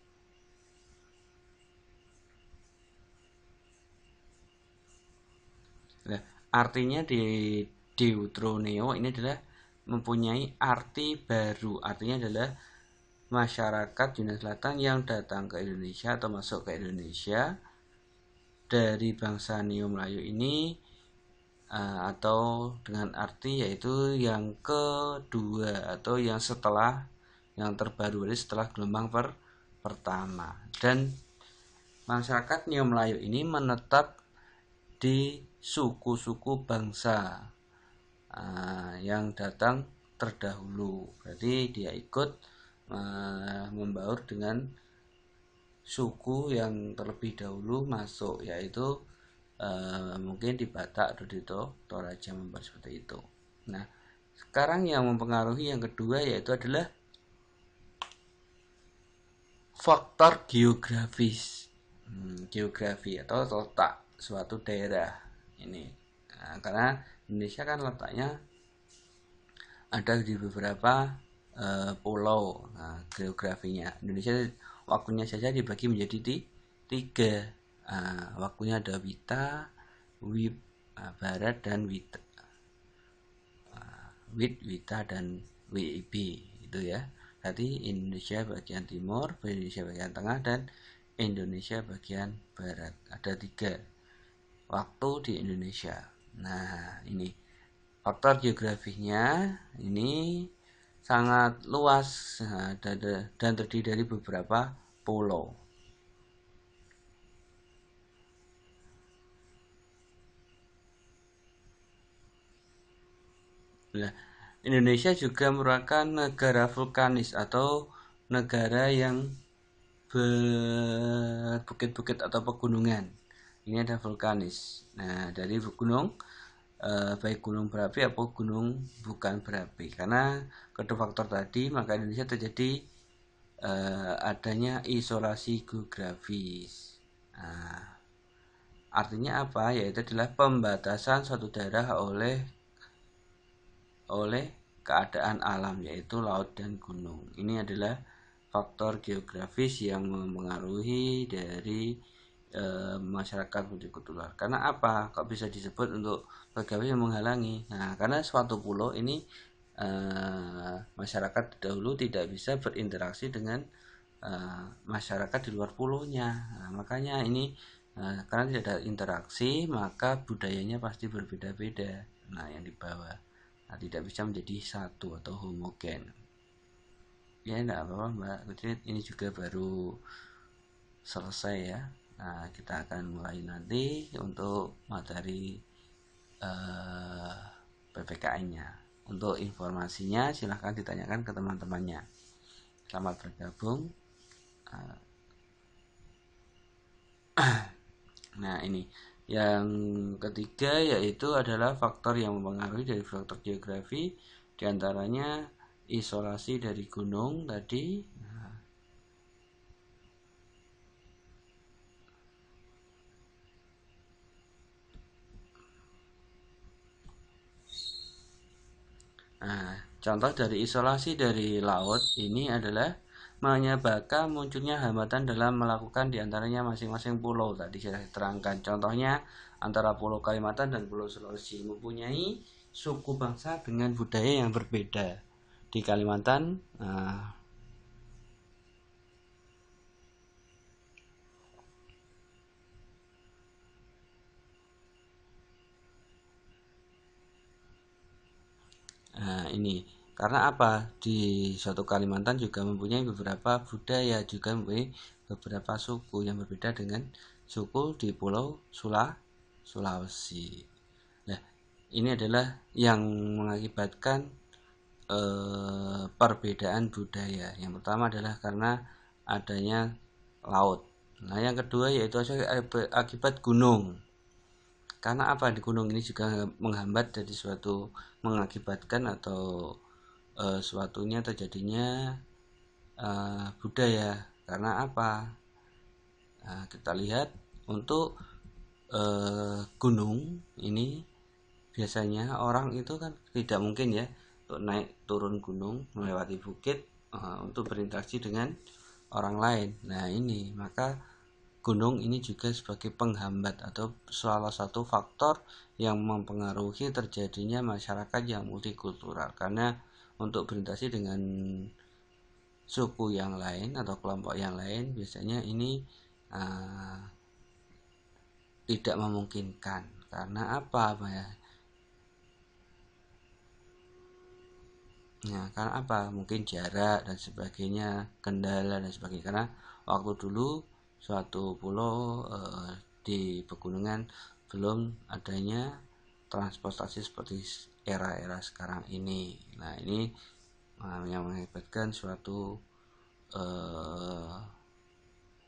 Nah, artinya di Deuteroneo ini adalah mempunyai arti baru. Artinya adalah masyarakat Yunani Selatan yang datang ke Indonesia atau masuk ke Indonesia dari bangsa Neo Melayu ini Ah, atau dengan arti yaitu yang kedua atau yang setelah yang terbaru ini setelah gelombang per, pertama dan masyarakat Neo Melayu ini menetap di suku-suku bangsa uh, yang datang terdahulu berarti dia ikut uh, membaur dengan suku yang terlebih dahulu masuk yaitu Eh, mungkin di Batak atau di to, Toraja membuat seperti itu nah sekarang yang mempengaruhi yang kedua yaitu adalah faktor geografis hmm, geografi atau letak suatu daerah ini nah, karena Indonesia kan letaknya ada di beberapa e, pulau nah, geografinya Indonesia waktunya saja dibagi menjadi tiga Ah, waktunya ada wita wib uh, ah, barat dan wita uh, wit wita dan wib itu ya tadi Indonesia bagian timur Indonesia bagian tengah dan Indonesia bagian barat ada tiga waktu di Indonesia nah ini faktor geografisnya ini sangat luas dan terdiri dari beberapa pulau Nah, Indonesia juga merupakan negara vulkanis atau negara yang berbukit-bukit atau pegunungan. Ini ada vulkanis. Nah, dari gunung eh, baik gunung berapi atau gunung bukan berapi. Karena kedua faktor tadi, maka Indonesia terjadi eh, adanya isolasi geografis. Nah, artinya apa? Yaitu adalah pembatasan suatu daerah oleh oleh keadaan alam yaitu laut dan gunung. Ini adalah faktor geografis yang mempengaruhi dari e, masyarakat mudik tular. Karena apa? Kok bisa disebut untuk pegawai yang menghalangi? Nah, karena suatu pulau ini e, masyarakat dahulu tidak bisa berinteraksi dengan e, masyarakat di luar pulaunya. Nah, makanya ini e, karena tidak ada interaksi, maka budayanya pasti berbeda-beda. Nah, yang dibawa nah, tidak bisa menjadi satu atau homogen ya tidak apa-apa mbak Putri ini juga baru selesai ya nah kita akan mulai nanti untuk materi eh, PPKN nya untuk informasinya silahkan ditanyakan ke teman-temannya selamat bergabung nah ini yang ketiga yaitu adalah faktor yang mempengaruhi dari faktor geografi diantaranya isolasi dari gunung tadi Nah, contoh dari isolasi dari laut ini adalah menyebabkan munculnya hambatan dalam melakukan diantaranya masing-masing pulau tadi sudah terangkan contohnya antara pulau Kalimantan dan pulau Sulawesi mempunyai suku bangsa dengan budaya yang berbeda di Kalimantan uh, Nah, ini karena apa? Di suatu Kalimantan juga mempunyai beberapa budaya, juga mempunyai beberapa suku yang berbeda dengan suku di Pulau Sula, Sulawesi. Nah, ini adalah yang mengakibatkan eh, perbedaan budaya. Yang pertama adalah karena adanya laut. Nah, yang kedua yaitu akibat gunung. Karena apa di gunung ini juga menghambat dari suatu mengakibatkan atau uh, suatunya terjadinya uh, budaya karena apa nah, kita lihat untuk uh, gunung ini biasanya orang itu kan tidak mungkin ya untuk naik turun gunung melewati bukit uh, untuk berinteraksi dengan orang lain nah ini maka gunung ini juga sebagai penghambat atau salah satu faktor yang mempengaruhi terjadinya masyarakat yang multikultural karena untuk berinteraksi dengan suku yang lain atau kelompok yang lain biasanya ini uh, tidak memungkinkan karena apa ya Nah, karena apa? Mungkin jarak dan sebagainya, kendala dan sebagainya. Karena waktu dulu suatu pulau e, di pegunungan belum adanya transportasi seperti era-era sekarang ini. Nah, ini eh, yang mengakibatkan suatu uh,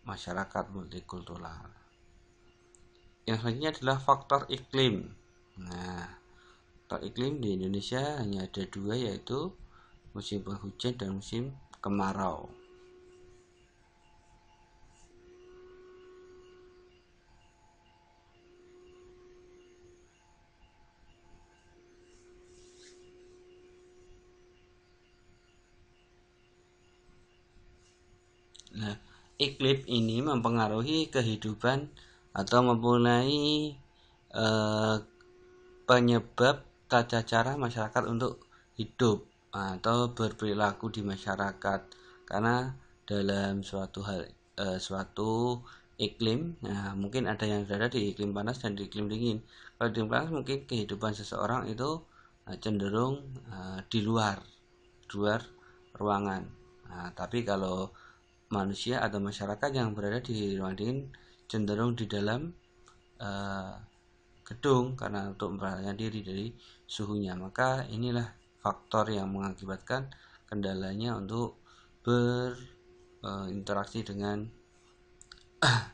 masyarakat multikultural. Yang selanjutnya adalah faktor iklim. Nah, faktor iklim di Indonesia hanya ada dua yaitu musim penghujan dan musim kemarau. Nah, iklim ini mempengaruhi kehidupan atau mempunyai eh, penyebab tata cara masyarakat untuk hidup nah, atau berperilaku di masyarakat karena dalam suatu hal eh, suatu iklim nah mungkin ada yang berada di iklim panas dan di iklim dingin kalau di iklim panas mungkin kehidupan seseorang itu eh, cenderung eh, di luar di luar ruangan nah, tapi kalau manusia atau masyarakat yang berada di ruang dingin cenderung di dalam uh, gedung karena untuk memperhatikan diri dari suhunya maka inilah faktor yang mengakibatkan kendalanya untuk berinteraksi eh, uh, dengan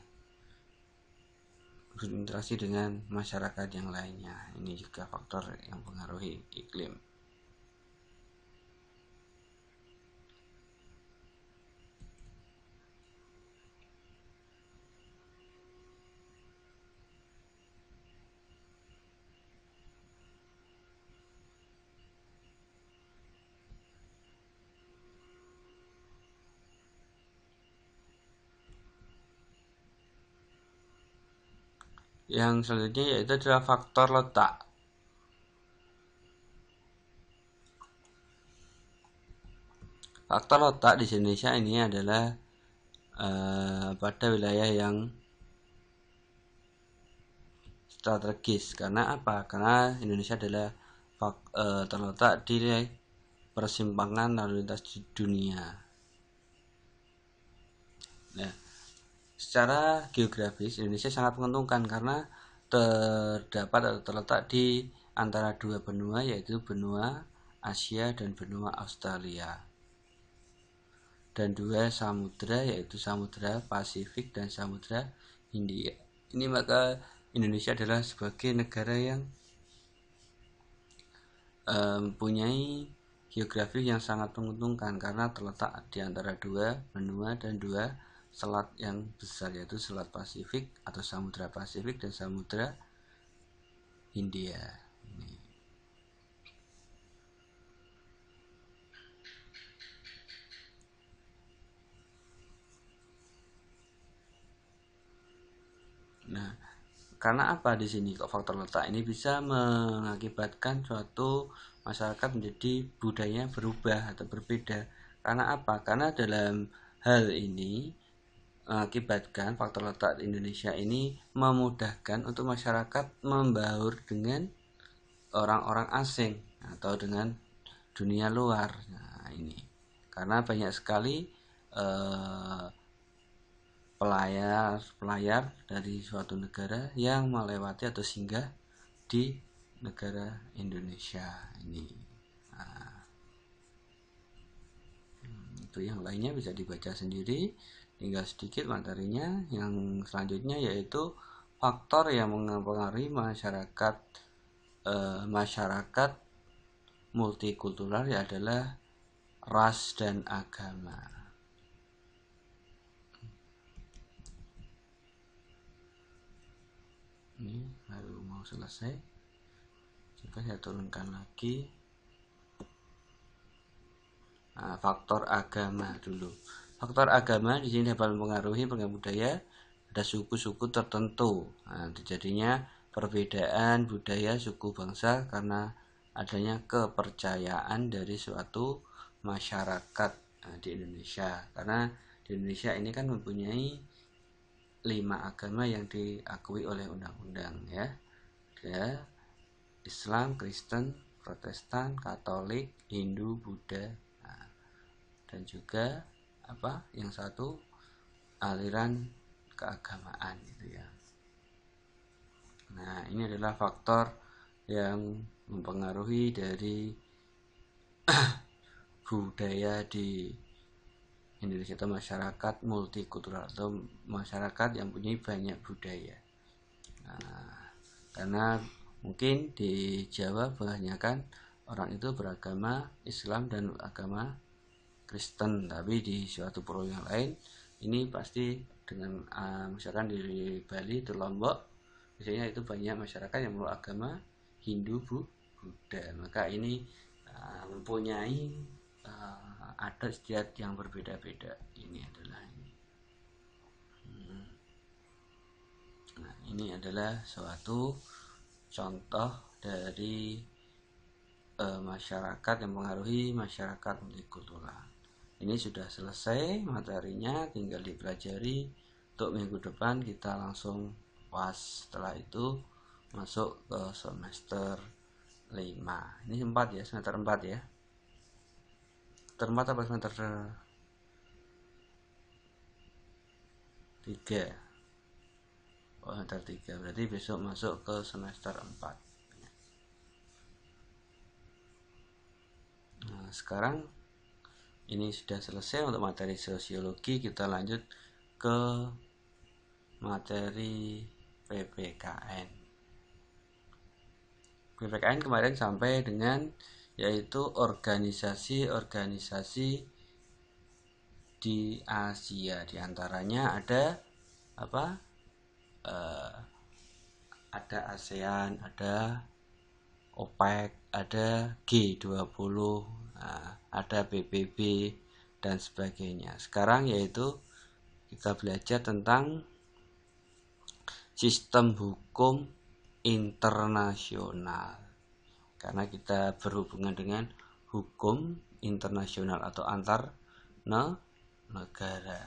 berinteraksi dengan masyarakat yang lainnya ini juga faktor yang mempengaruhi iklim yang selanjutnya yaitu adalah faktor letak. Faktor letak di Indonesia ini adalah uh, pada wilayah yang strategis. Karena apa? Karena Indonesia adalah fak, uh, terletak di persimpangan lalu lintas di dunia. Nah, Secara geografis, Indonesia sangat menguntungkan karena terdapat atau terletak di antara dua benua yaitu benua Asia dan benua Australia dan dua samudra yaitu samudra Pasifik dan samudra Hindia. Ini maka Indonesia adalah sebagai negara yang eh, mempunyai geografis geografi yang sangat menguntungkan karena terletak di antara dua benua dan dua selat yang besar yaitu Selat Pasifik atau Samudra Pasifik dan Samudra India. Ini. Nah, karena apa di sini kok faktor letak ini bisa mengakibatkan suatu masyarakat menjadi budayanya berubah atau berbeda. Karena apa? Karena dalam hal ini mengakibatkan faktor letak Indonesia ini memudahkan untuk masyarakat membaur dengan orang-orang asing atau dengan dunia luar. Nah, ini karena banyak sekali pelayar eh, pelayar pelayar dari suatu negara yang melewati atau singgah di negara Indonesia ini. Nah, hmm, itu yang lainnya bisa dibaca sendiri tinggal sedikit materinya yang selanjutnya yaitu faktor yang mempengaruhi masyarakat e, masyarakat multikultural ya adalah ras dan agama. Ini baru mau selesai. Coba saya turunkan lagi. Nah, faktor agama dulu faktor agama di sini dapat mempengaruhi pengaruh budaya pada suku-suku tertentu. Nah, terjadinya perbedaan budaya suku bangsa karena adanya kepercayaan dari suatu masyarakat nah, di Indonesia. Karena di Indonesia ini kan mempunyai lima agama yang diakui oleh undang-undang ya. ya Islam, Kristen, Protestan, Katolik, Hindu, Buddha, nah, dan juga apa yang satu aliran keagamaan gitu ya nah ini adalah faktor yang mempengaruhi dari budaya di Indonesia atau masyarakat multikultural atau masyarakat yang punya banyak budaya nah, karena mungkin di Jawa banyak kan orang itu beragama Islam dan agama Kristen tapi di suatu pulau yang lain ini pasti dengan uh, misalkan di Bali di Lombok biasanya itu banyak masyarakat yang meluk agama Hindu Bu Buddha maka ini uh, mempunyai uh, adat istiadat yang berbeda-beda ini adalah ini hmm. nah ini adalah suatu contoh dari uh, masyarakat yang mengaruhi masyarakat multikultural ini sudah selesai materinya, tinggal dipelajari. Untuk minggu depan kita langsung pas setelah itu masuk ke semester 5. Ini 4 ya, semester 4 ya. Semester 4 apa semester 3? Oh, semester 3 berarti besok masuk ke semester 4 nah, sekarang ini sudah selesai untuk materi sosiologi kita lanjut ke materi PPKN PPKN kemarin sampai dengan yaitu organisasi-organisasi di Asia diantaranya ada apa uh, ada ASEAN ada OPEC ada G20 nah, ada PBB dan sebagainya. Sekarang yaitu kita belajar tentang sistem hukum internasional. Karena kita berhubungan dengan hukum internasional atau antar negara.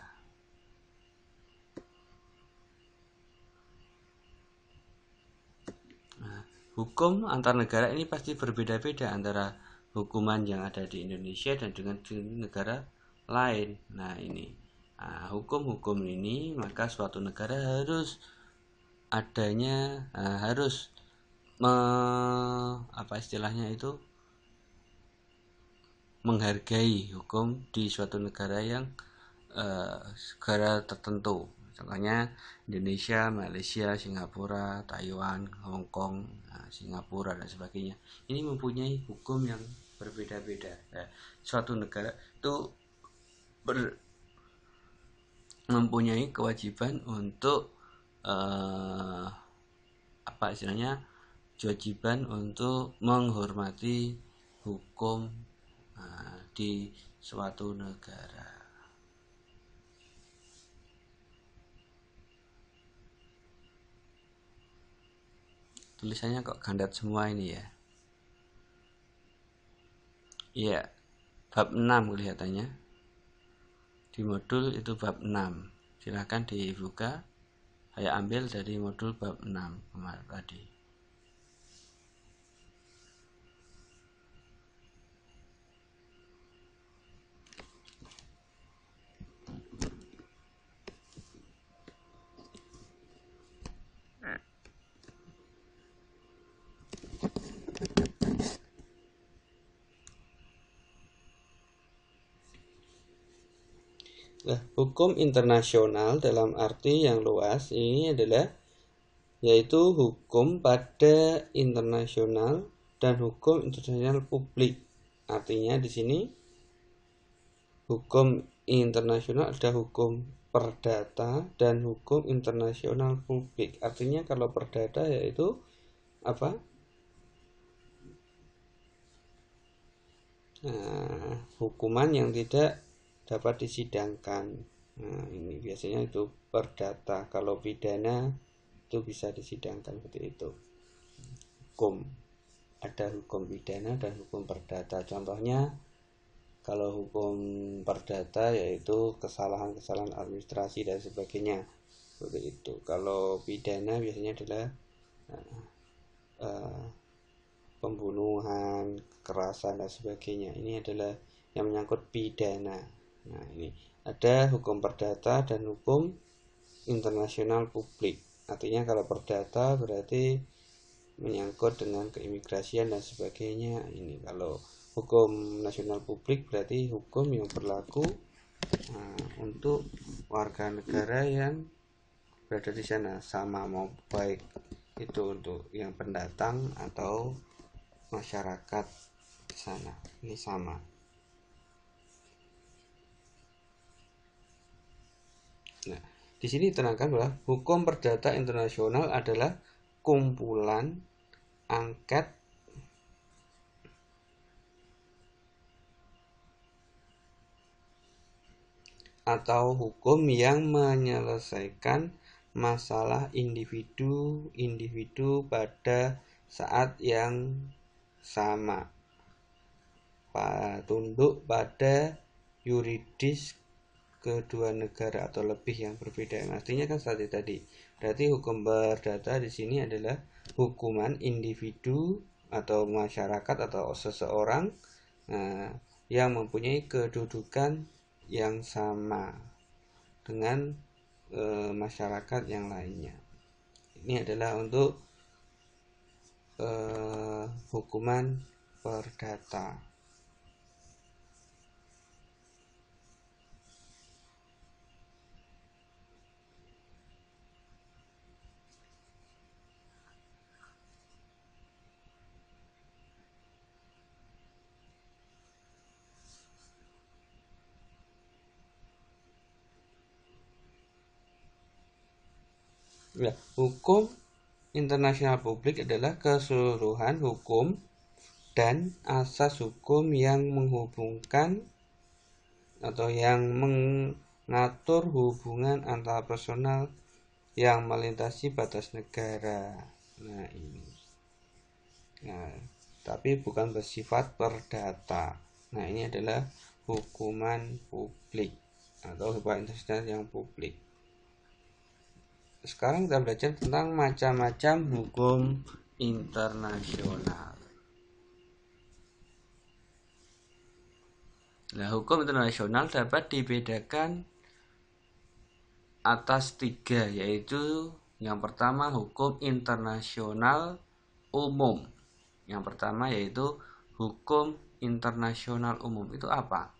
Nah, hukum antar negara ini pasti berbeda-beda antara hukuman yang ada di Indonesia dan dengan negara lain. Nah, ini ah, hukum-hukum nah, ini maka suatu negara harus adanya nah, harus me, apa istilahnya itu menghargai hukum di suatu negara yang eh, negara tertentu contohnya Indonesia, Malaysia, Singapura, Taiwan, Hong Kong, ah, Singapura dan sebagainya. Ini mempunyai hukum yang berbeda-beda nah suatu negara itu ber, mempunyai kewajiban untuk uh, apa istilahnya kewajiban untuk menghormati hukum uh, di suatu negara tulisannya kok gandat semua ini ya Iya, bab 6 kelihatannya. Di modul itu bab 6. Silahkan dibuka. Saya ambil dari modul bab 6 kemarin tadi. hukum internasional dalam arti yang luas ini adalah yaitu hukum pada internasional dan hukum internasional publik. Artinya di sini hukum internasional ada hukum perdata dan hukum internasional publik. Artinya kalau perdata yaitu apa? Nah, hukuman yang tidak dapat disidangkan. Nah, ini biasanya itu perdata. Kalau pidana itu bisa disidangkan seperti itu. Hukum ada hukum pidana dan hukum perdata. Contohnya kalau hukum perdata yaitu kesalahan-kesalahan administrasi dan sebagainya seperti itu. Kalau pidana biasanya adalah uh, uh, pembunuhan, kekerasan dan sebagainya. Ini adalah yang menyangkut pidana. Nah, ini ada hukum perdata dan hukum internasional publik. Artinya kalau perdata berarti menyangkut dengan keimigrasian dan sebagainya. Ini kalau hukum nasional publik berarti hukum yang berlaku uh, untuk warga negara yang berada di sana sama mau baik itu untuk yang pendatang atau masyarakat di sana ini sama di sini diterangkan bahwa hukum perdata internasional adalah kumpulan angket atau hukum yang menyelesaikan masalah individu-individu pada saat yang sama tunduk pada yuridis kedua negara atau lebih yang berbeda. Yang artinya kan seperti tadi. Berarti hukum perdata di sini adalah hukuman individu atau masyarakat atau seseorang eh, yang mempunyai kedudukan yang sama dengan eh, masyarakat yang lainnya. Ini adalah untuk uh, hukuman perdata. hukum internasional publik adalah keseluruhan hukum dan asas hukum yang menghubungkan atau yang mengatur hubungan antara personal yang melintasi batas negara. Nah, ini. Nah, tapi bukan bersifat perdata. Nah, ini adalah hukuman publik atau hukuman internasional yang publik sekarang kita belajar tentang macam-macam hukum internasional. Nah, hukum internasional dapat dibedakan atas tiga, yaitu yang pertama hukum internasional umum. Yang pertama yaitu hukum internasional umum itu apa?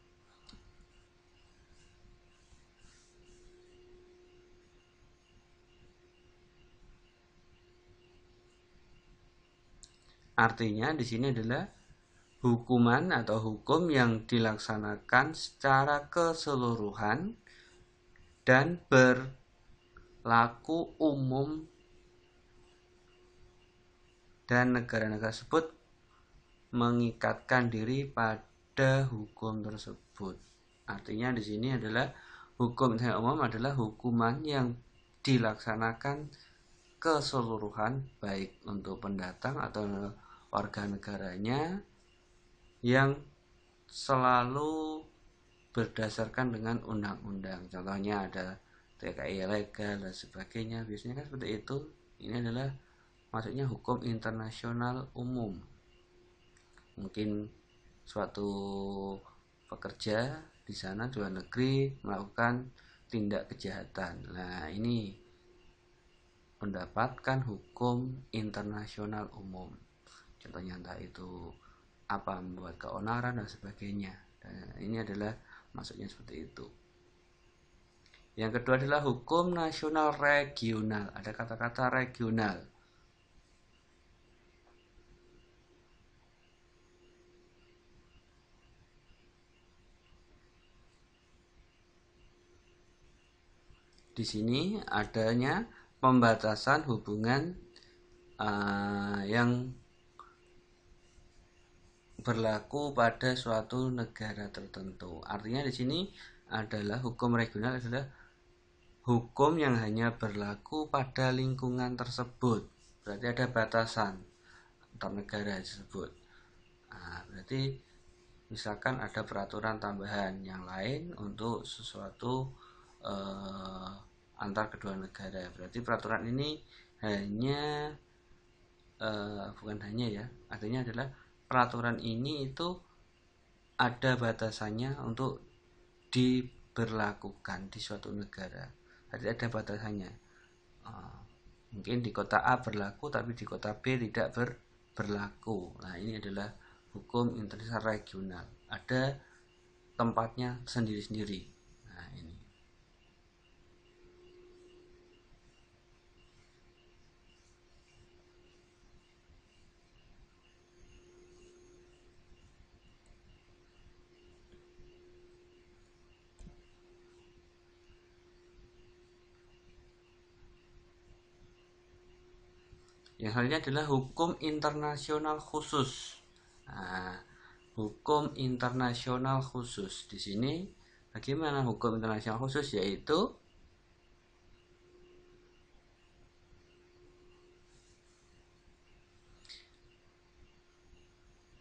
Artinya di sini adalah hukuman atau hukum yang dilaksanakan secara keseluruhan dan berlaku umum dan negara-negara tersebut mengikatkan diri pada hukum tersebut. Artinya di sini adalah hukum yang umum adalah hukuman yang dilaksanakan keseluruhan baik untuk pendatang atau warga negaranya yang selalu berdasarkan dengan undang-undang contohnya ada TKI legal dan sebagainya biasanya kan seperti itu ini adalah maksudnya hukum internasional umum mungkin suatu pekerja di sana dua negeri melakukan tindak kejahatan nah ini mendapatkan hukum internasional umum contohnya entah itu apa membuat keonaran dan sebagainya dan ini adalah maksudnya seperti itu yang kedua adalah hukum nasional regional ada kata-kata regional di sini adanya pembatasan hubungan uh, yang berlaku pada suatu negara tertentu. Artinya di sini adalah hukum regional adalah hukum yang hanya berlaku pada lingkungan tersebut. Berarti ada batasan antar negara tersebut. Nah, berarti misalkan ada peraturan tambahan yang lain untuk sesuatu eh, antar kedua negara. Berarti peraturan ini hanya uh, bukan hanya ya, artinya adalah peraturan ini itu ada batasannya untuk diberlakukan di suatu negara. Berarti ada batasannya. Uh, mungkin di kota A berlaku tapi di kota B tidak ber, berlaku. Nah, ini adalah hukum internasional regional. Ada tempatnya sendiri-sendiri. yang selanjutnya adalah hukum internasional khusus nah, hukum internasional khusus di sini bagaimana hukum internasional khusus yaitu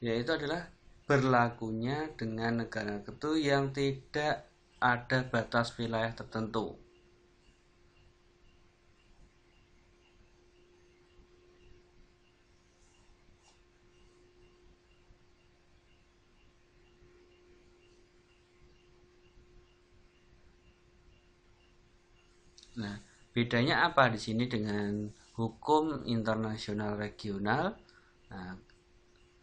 yaitu adalah berlakunya dengan negara itu yang tidak ada batas wilayah tertentu Nah, bedanya apa di sini dengan hukum internasional regional? Nah,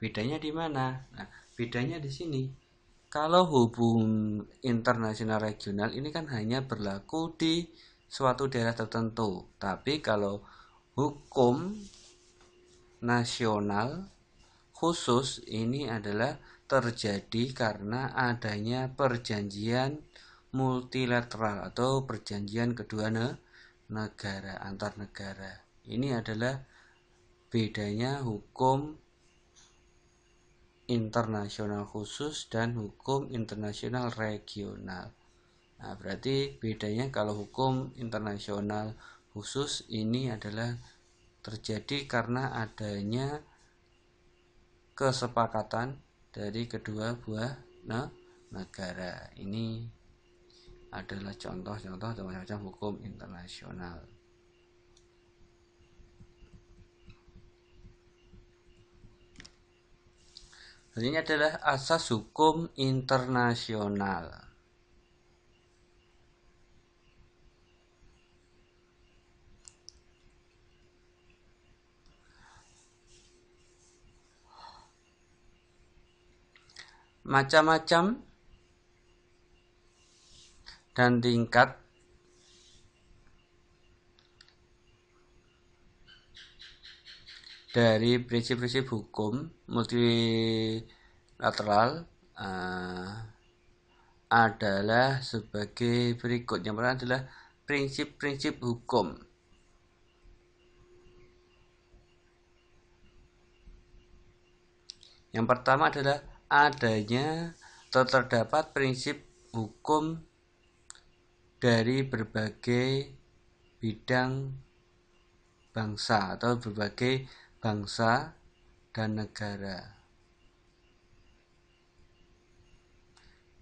bedanya di mana? Nah, bedanya di sini. Kalau hukum internasional regional ini kan hanya berlaku di suatu daerah tertentu. Tapi kalau hukum nasional khusus ini adalah terjadi karena adanya perjanjian multilateral atau perjanjian kedua negara antar negara. Ini adalah bedanya hukum internasional khusus dan hukum internasional regional. Nah, berarti bedanya kalau hukum internasional khusus ini adalah terjadi karena adanya kesepakatan dari kedua buah negara. Ini adalah contoh-contoh macam-macam hukum internasional. Selanjutnya adalah asas hukum internasional. Macam-macam dan tingkat dari prinsip-prinsip hukum multilateral uh, adalah sebagai berikut. Yang pertama adalah prinsip-prinsip hukum. Yang pertama adalah adanya atau terdapat prinsip hukum dari berbagai bidang bangsa atau berbagai bangsa dan negara.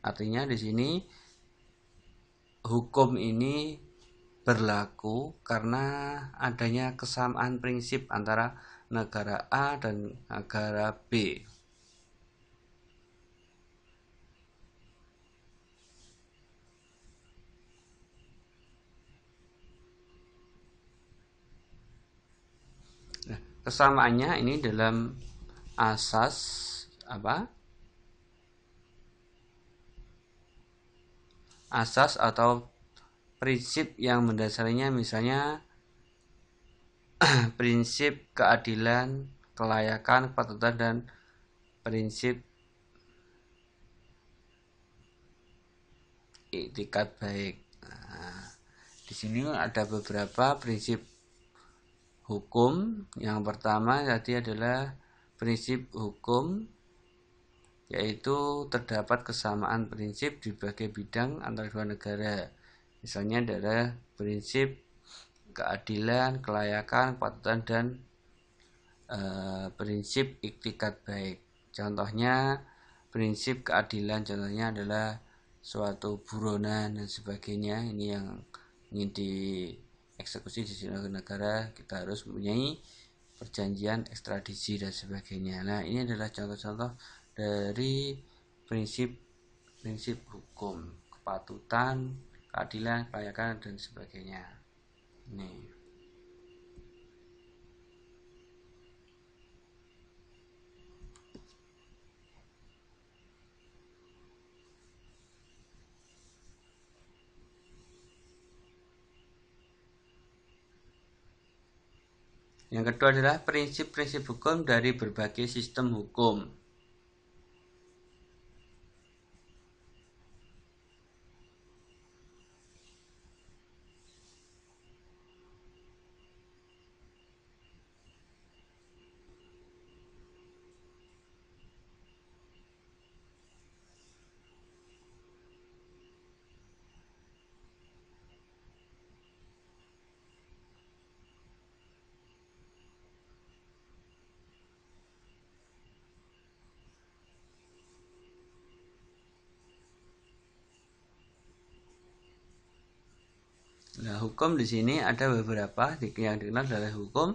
Artinya di sini hukum ini berlaku karena adanya kesamaan prinsip antara negara A dan negara B. kesamaannya ini dalam asas apa asas atau prinsip yang mendasarinya misalnya prinsip keadilan, kelayakan, patutan dan prinsip itikat baik. Nah, di sini ada beberapa prinsip hukum yang pertama tadi adalah prinsip hukum yaitu terdapat kesamaan prinsip di berbagai bidang antara dua negara misalnya adalah prinsip keadilan, kelayakan, kepatutan dan e, prinsip iktikat baik. Contohnya prinsip keadilan contohnya adalah suatu buronan dan sebagainya ini yang ingin di eksekusi di sejumlah negara kita harus mempunyai perjanjian ekstradisi dan sebagainya. Nah, ini adalah contoh-contoh dari prinsip prinsip hukum, kepatutan, keadilan, kelayakan dan sebagainya. Nih. Yang kedua adalah prinsip-prinsip hukum dari berbagai sistem hukum. hukum di sini ada beberapa yang dikenal dari hukum.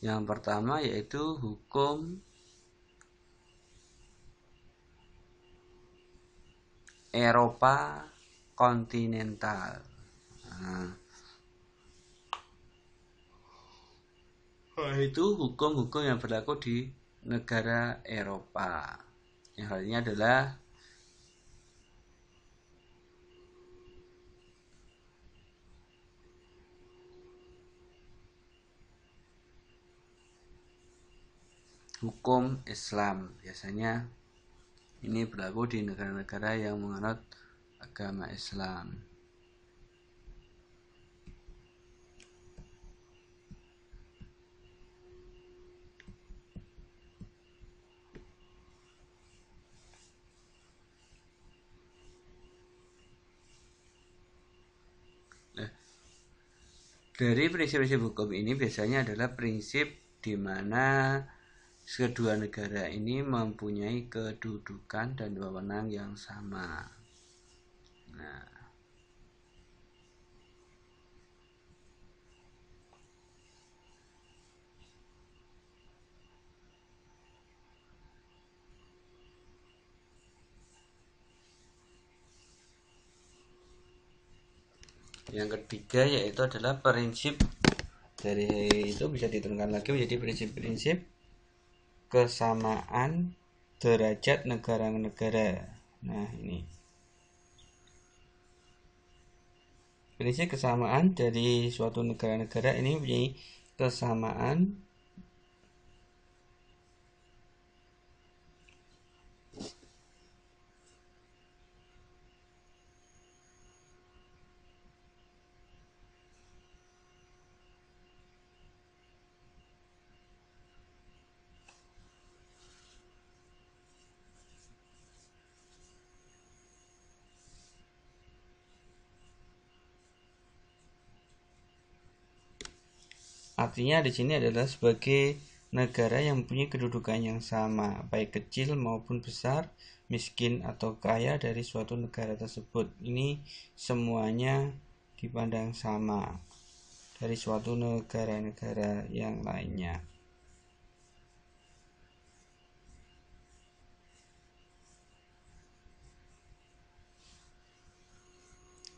Yang pertama yaitu hukum Eropa kontinental. Nah, oh, itu hukum-hukum yang berlaku di negara Eropa. Yang artinya adalah hukum Islam. Biasanya ini berlaku di negara-negara yang menganut agama Islam. Nah, dari prinsip-prinsip hukum ini biasanya adalah prinsip di mana Kedua negara ini mempunyai kedudukan dan wewenang yang sama. Nah, yang ketiga yaitu adalah prinsip dari itu bisa diturunkan lagi menjadi prinsip-prinsip kesamaan derajat negara-negara. Nah, ini. Prinsip kesamaan dari suatu negara-negara ini punya kesamaan Artinya di sini adalah sebagai negara yang punya kedudukan yang sama, baik kecil maupun besar, miskin atau kaya dari suatu negara tersebut. Ini semuanya dipandang sama dari suatu negara-negara yang lainnya.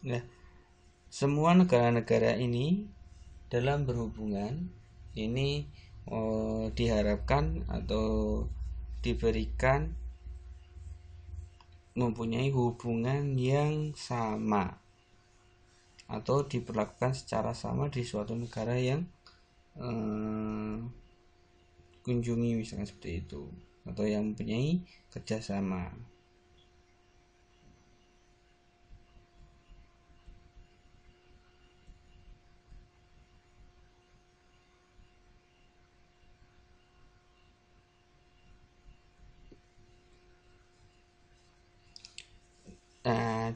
Nah, semua negara-negara ini dalam berhubungan ini eh, diharapkan atau diberikan mempunyai hubungan yang sama atau diperlakukan secara sama di suatu negara yang eh, kunjungi misalnya seperti itu atau yang mempunyai kerjasama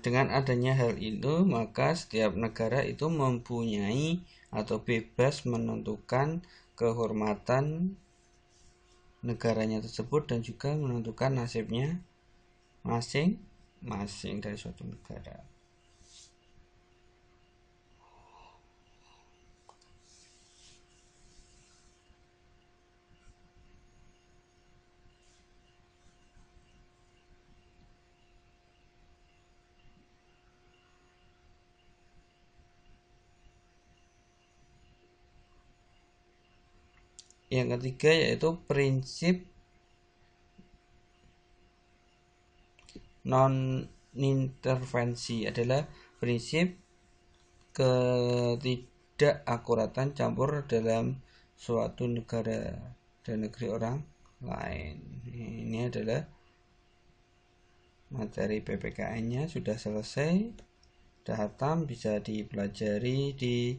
dengan adanya hal itu, maka setiap negara itu mempunyai atau bebas menentukan kehormatan negaranya tersebut dan juga menentukan nasibnya masing-masing dari suatu negara. yang ketiga yaitu prinsip non intervensi adalah prinsip ketidakakuratan campur dalam suatu negara dan negeri orang lain ini adalah materi PPKN nya sudah selesai sudah hatam bisa dipelajari di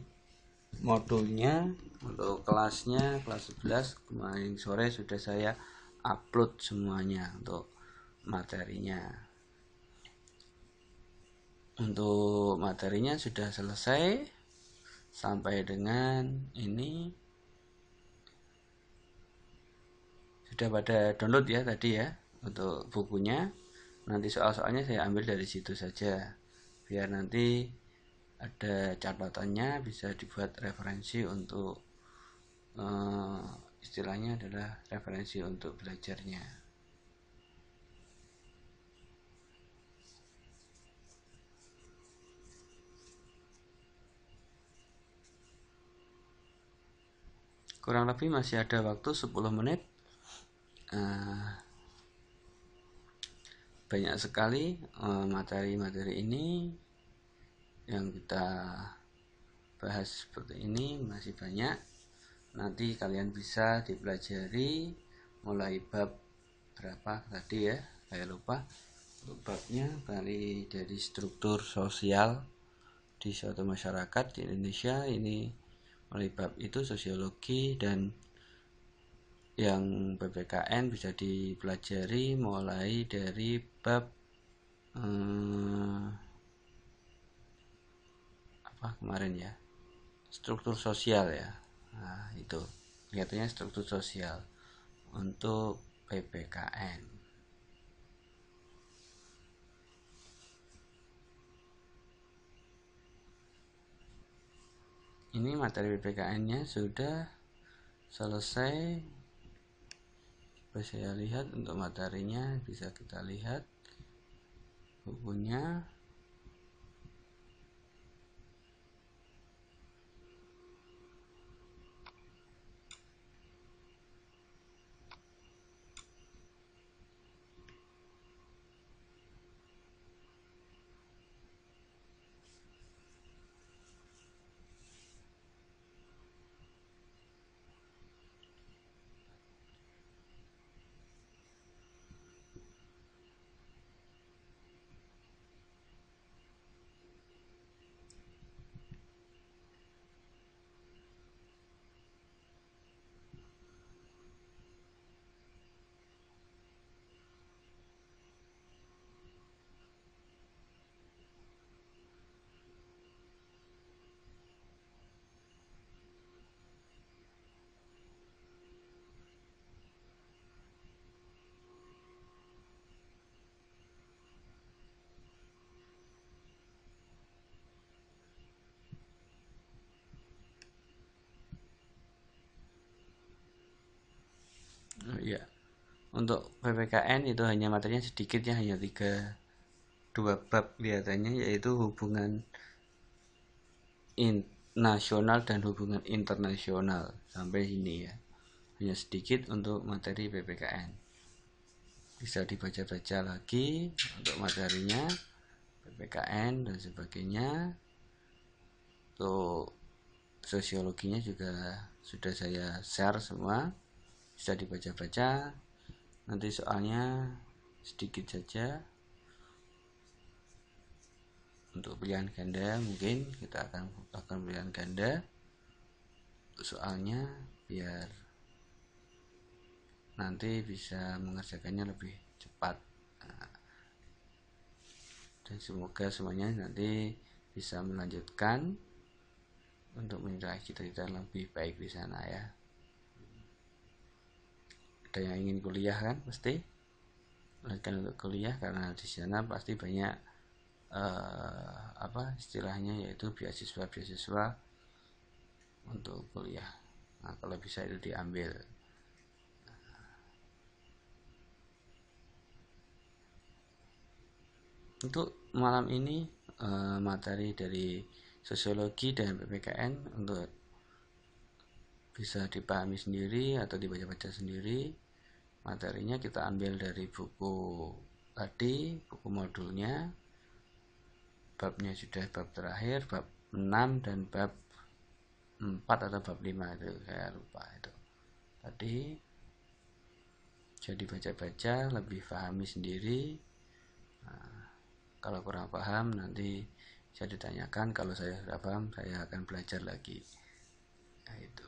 modulnya untuk kelasnya kelas 11 kemarin sore sudah saya upload semuanya untuk materinya untuk materinya sudah selesai sampai dengan ini sudah pada download ya tadi ya untuk bukunya nanti soal-soalnya saya ambil dari situ saja biar nanti ada catatannya bisa dibuat referensi untuk uh, istilahnya adalah referensi untuk belajarnya. Kurang lebih masih ada waktu 10 menit. Uh, banyak sekali eh, materi-materi uh, materi -materi ini yang kita bahas seperti ini masih banyak nanti kalian bisa dipelajari mulai bab berapa tadi ya saya lupa babnya dari dari struktur sosial di suatu masyarakat di Indonesia ini mulai bab itu sosiologi dan yang PPKN bisa dipelajari mulai dari bab hmm, apa kemarin ya struktur sosial ya nah itu kelihatannya struktur sosial untuk PPKN ini materi PPKN nya sudah selesai bisa saya lihat untuk materinya bisa kita lihat bukunya untuk PPKN itu hanya materinya sedikit ya hanya tiga dua bab biasanya yaitu hubungan in nasional dan hubungan internasional sampai sini ya hanya sedikit untuk materi PPKN bisa dibaca-baca lagi untuk materinya PPKN dan sebagainya untuk sosiologinya juga sudah saya share semua bisa dibaca-baca nanti soalnya sedikit saja untuk pilihan ganda mungkin kita akan akan pilihan ganda soalnya biar nanti bisa mengerjakannya lebih cepat dan semoga semuanya nanti bisa melanjutkan untuk menilai kita kita lebih baik di sana ya ada yang ingin kuliah kan pasti lanjutkan untuk kuliah karena di sana pasti banyak uh, apa istilahnya yaitu beasiswa beasiswa untuk kuliah nah, kalau bisa itu diambil untuk malam ini uh, materi dari sosiologi dan PPKN untuk bisa dipahami sendiri atau dibaca-baca sendiri materinya kita ambil dari buku tadi buku modulnya babnya sudah bab terakhir bab 6 dan bab 4 atau bab 5 itu saya lupa itu tadi jadi baca-baca lebih pahami sendiri nah, kalau kurang paham nanti saya ditanyakan kalau saya sudah paham saya akan belajar lagi nah, itu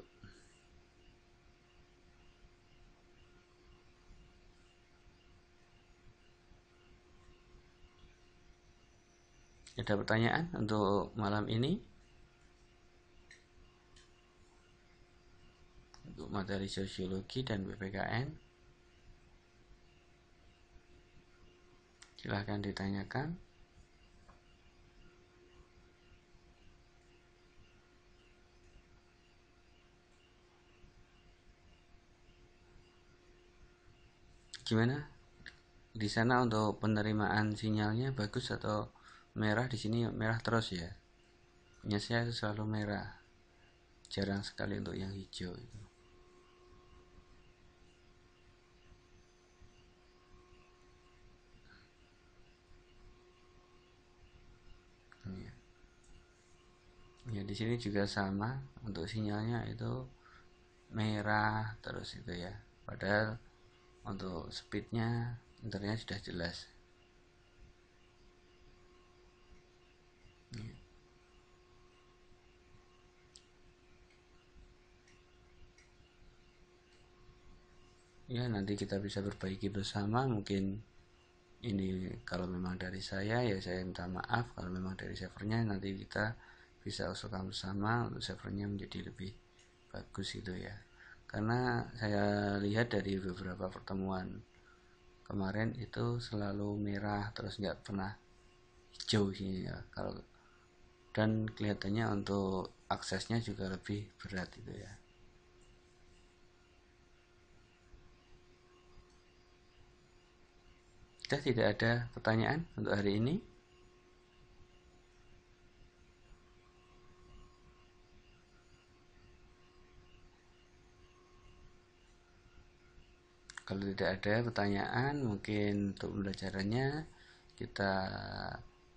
ada pertanyaan untuk malam ini untuk materi sosiologi dan bpkn, silahkan ditanyakan gimana di sana untuk penerimaan sinyalnya bagus atau merah di sini merah terus ya punya saya selalu merah jarang sekali untuk yang hijau itu ya. ya, di sini juga sama untuk sinyalnya itu merah terus itu ya padahal untuk speednya internya sudah jelas ya nanti kita bisa perbaiki bersama mungkin ini kalau memang dari saya ya saya minta maaf kalau memang dari servernya nanti kita bisa usulkan bersama untuk servernya menjadi lebih bagus itu ya karena saya lihat dari beberapa pertemuan kemarin itu selalu merah terus nggak pernah hijau sih ya kalau dan kelihatannya untuk aksesnya juga lebih berat itu ya Sudah tidak ada pertanyaan untuk hari ini? Kalau tidak ada pertanyaan, mungkin untuk pembelajarannya kita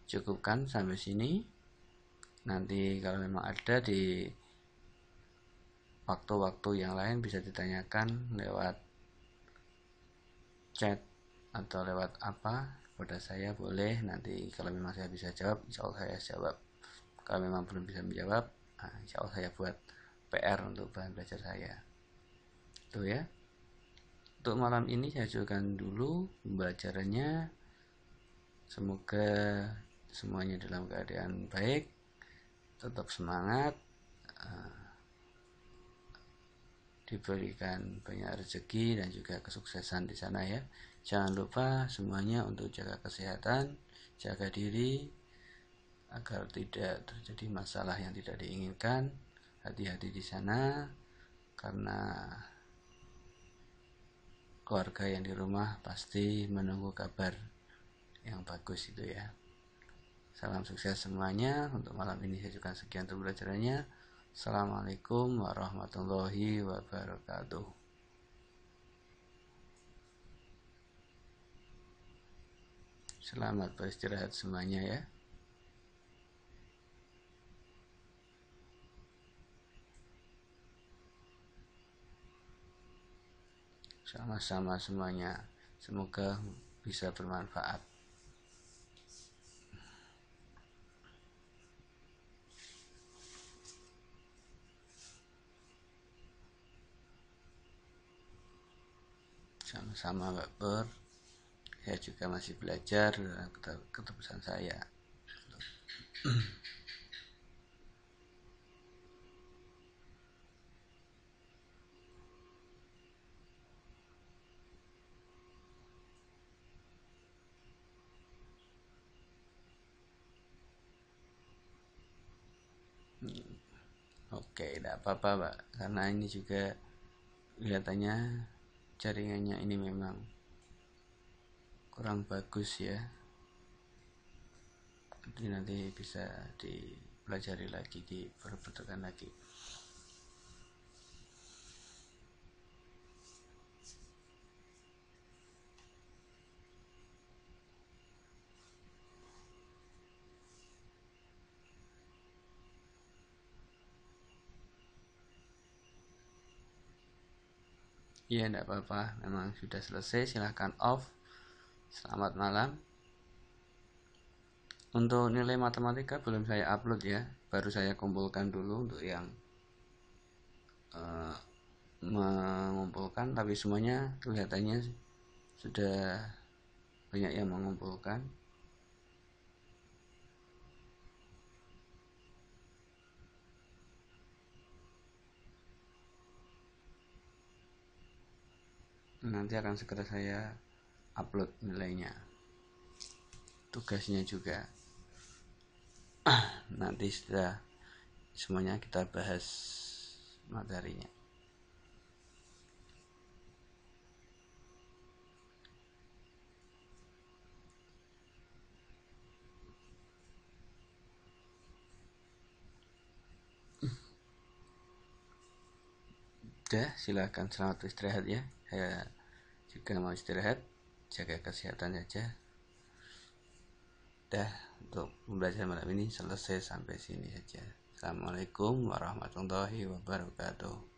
cukupkan sampai sini. Nanti kalau memang ada di waktu-waktu yang lain bisa ditanyakan lewat chat atau lewat apa pada saya boleh nanti kalau memang saya bisa jawab insya Allah saya jawab kalau memang belum bisa menjawab nah, insya Allah saya buat PR untuk bahan belajar saya itu ya untuk malam ini saya cukupkan dulu pembelajarannya semoga semuanya dalam keadaan baik tetap semangat ah, diberikan banyak rezeki dan juga kesuksesan di sana ya Jangan lupa semuanya untuk jaga kesehatan, jaga diri agar tidak terjadi masalah yang tidak diinginkan. Hati-hati di sana karena keluarga yang di rumah pasti menunggu kabar yang bagus itu ya. Salam sukses semuanya. Untuk malam ini saya juga sekian untuk belajarnya. Assalamualaikum warahmatullahi wabarakatuh. Selamat beristirahat semuanya ya. Sama-sama semuanya. Semoga bisa bermanfaat. Sama-sama Mbak Pur saya juga masih belajar dalam ketebusan saya Oke, tidak apa-apa, Pak. Karena ini juga kelihatannya jaringannya ini memang kurang bagus ya nanti nanti bisa dipelajari lagi diperbetulkan lagi Iya, tidak apa-apa. Memang sudah selesai. Silahkan off. Selamat malam. Untuk nilai matematika belum saya upload ya, baru saya kumpulkan dulu untuk yang uh, mengumpulkan, tapi semuanya kelihatannya sudah banyak yang mengumpulkan. Nanti akan segera saya upload nilainya tugasnya juga nanti sudah semuanya kita bahas materinya udah silahkan selamat istirahat ya saya juga mau istirahat jaga kesehatan aja dah untuk pembelajaran malam ini selesai sampai sini saja assalamualaikum warahmatullahi wabarakatuh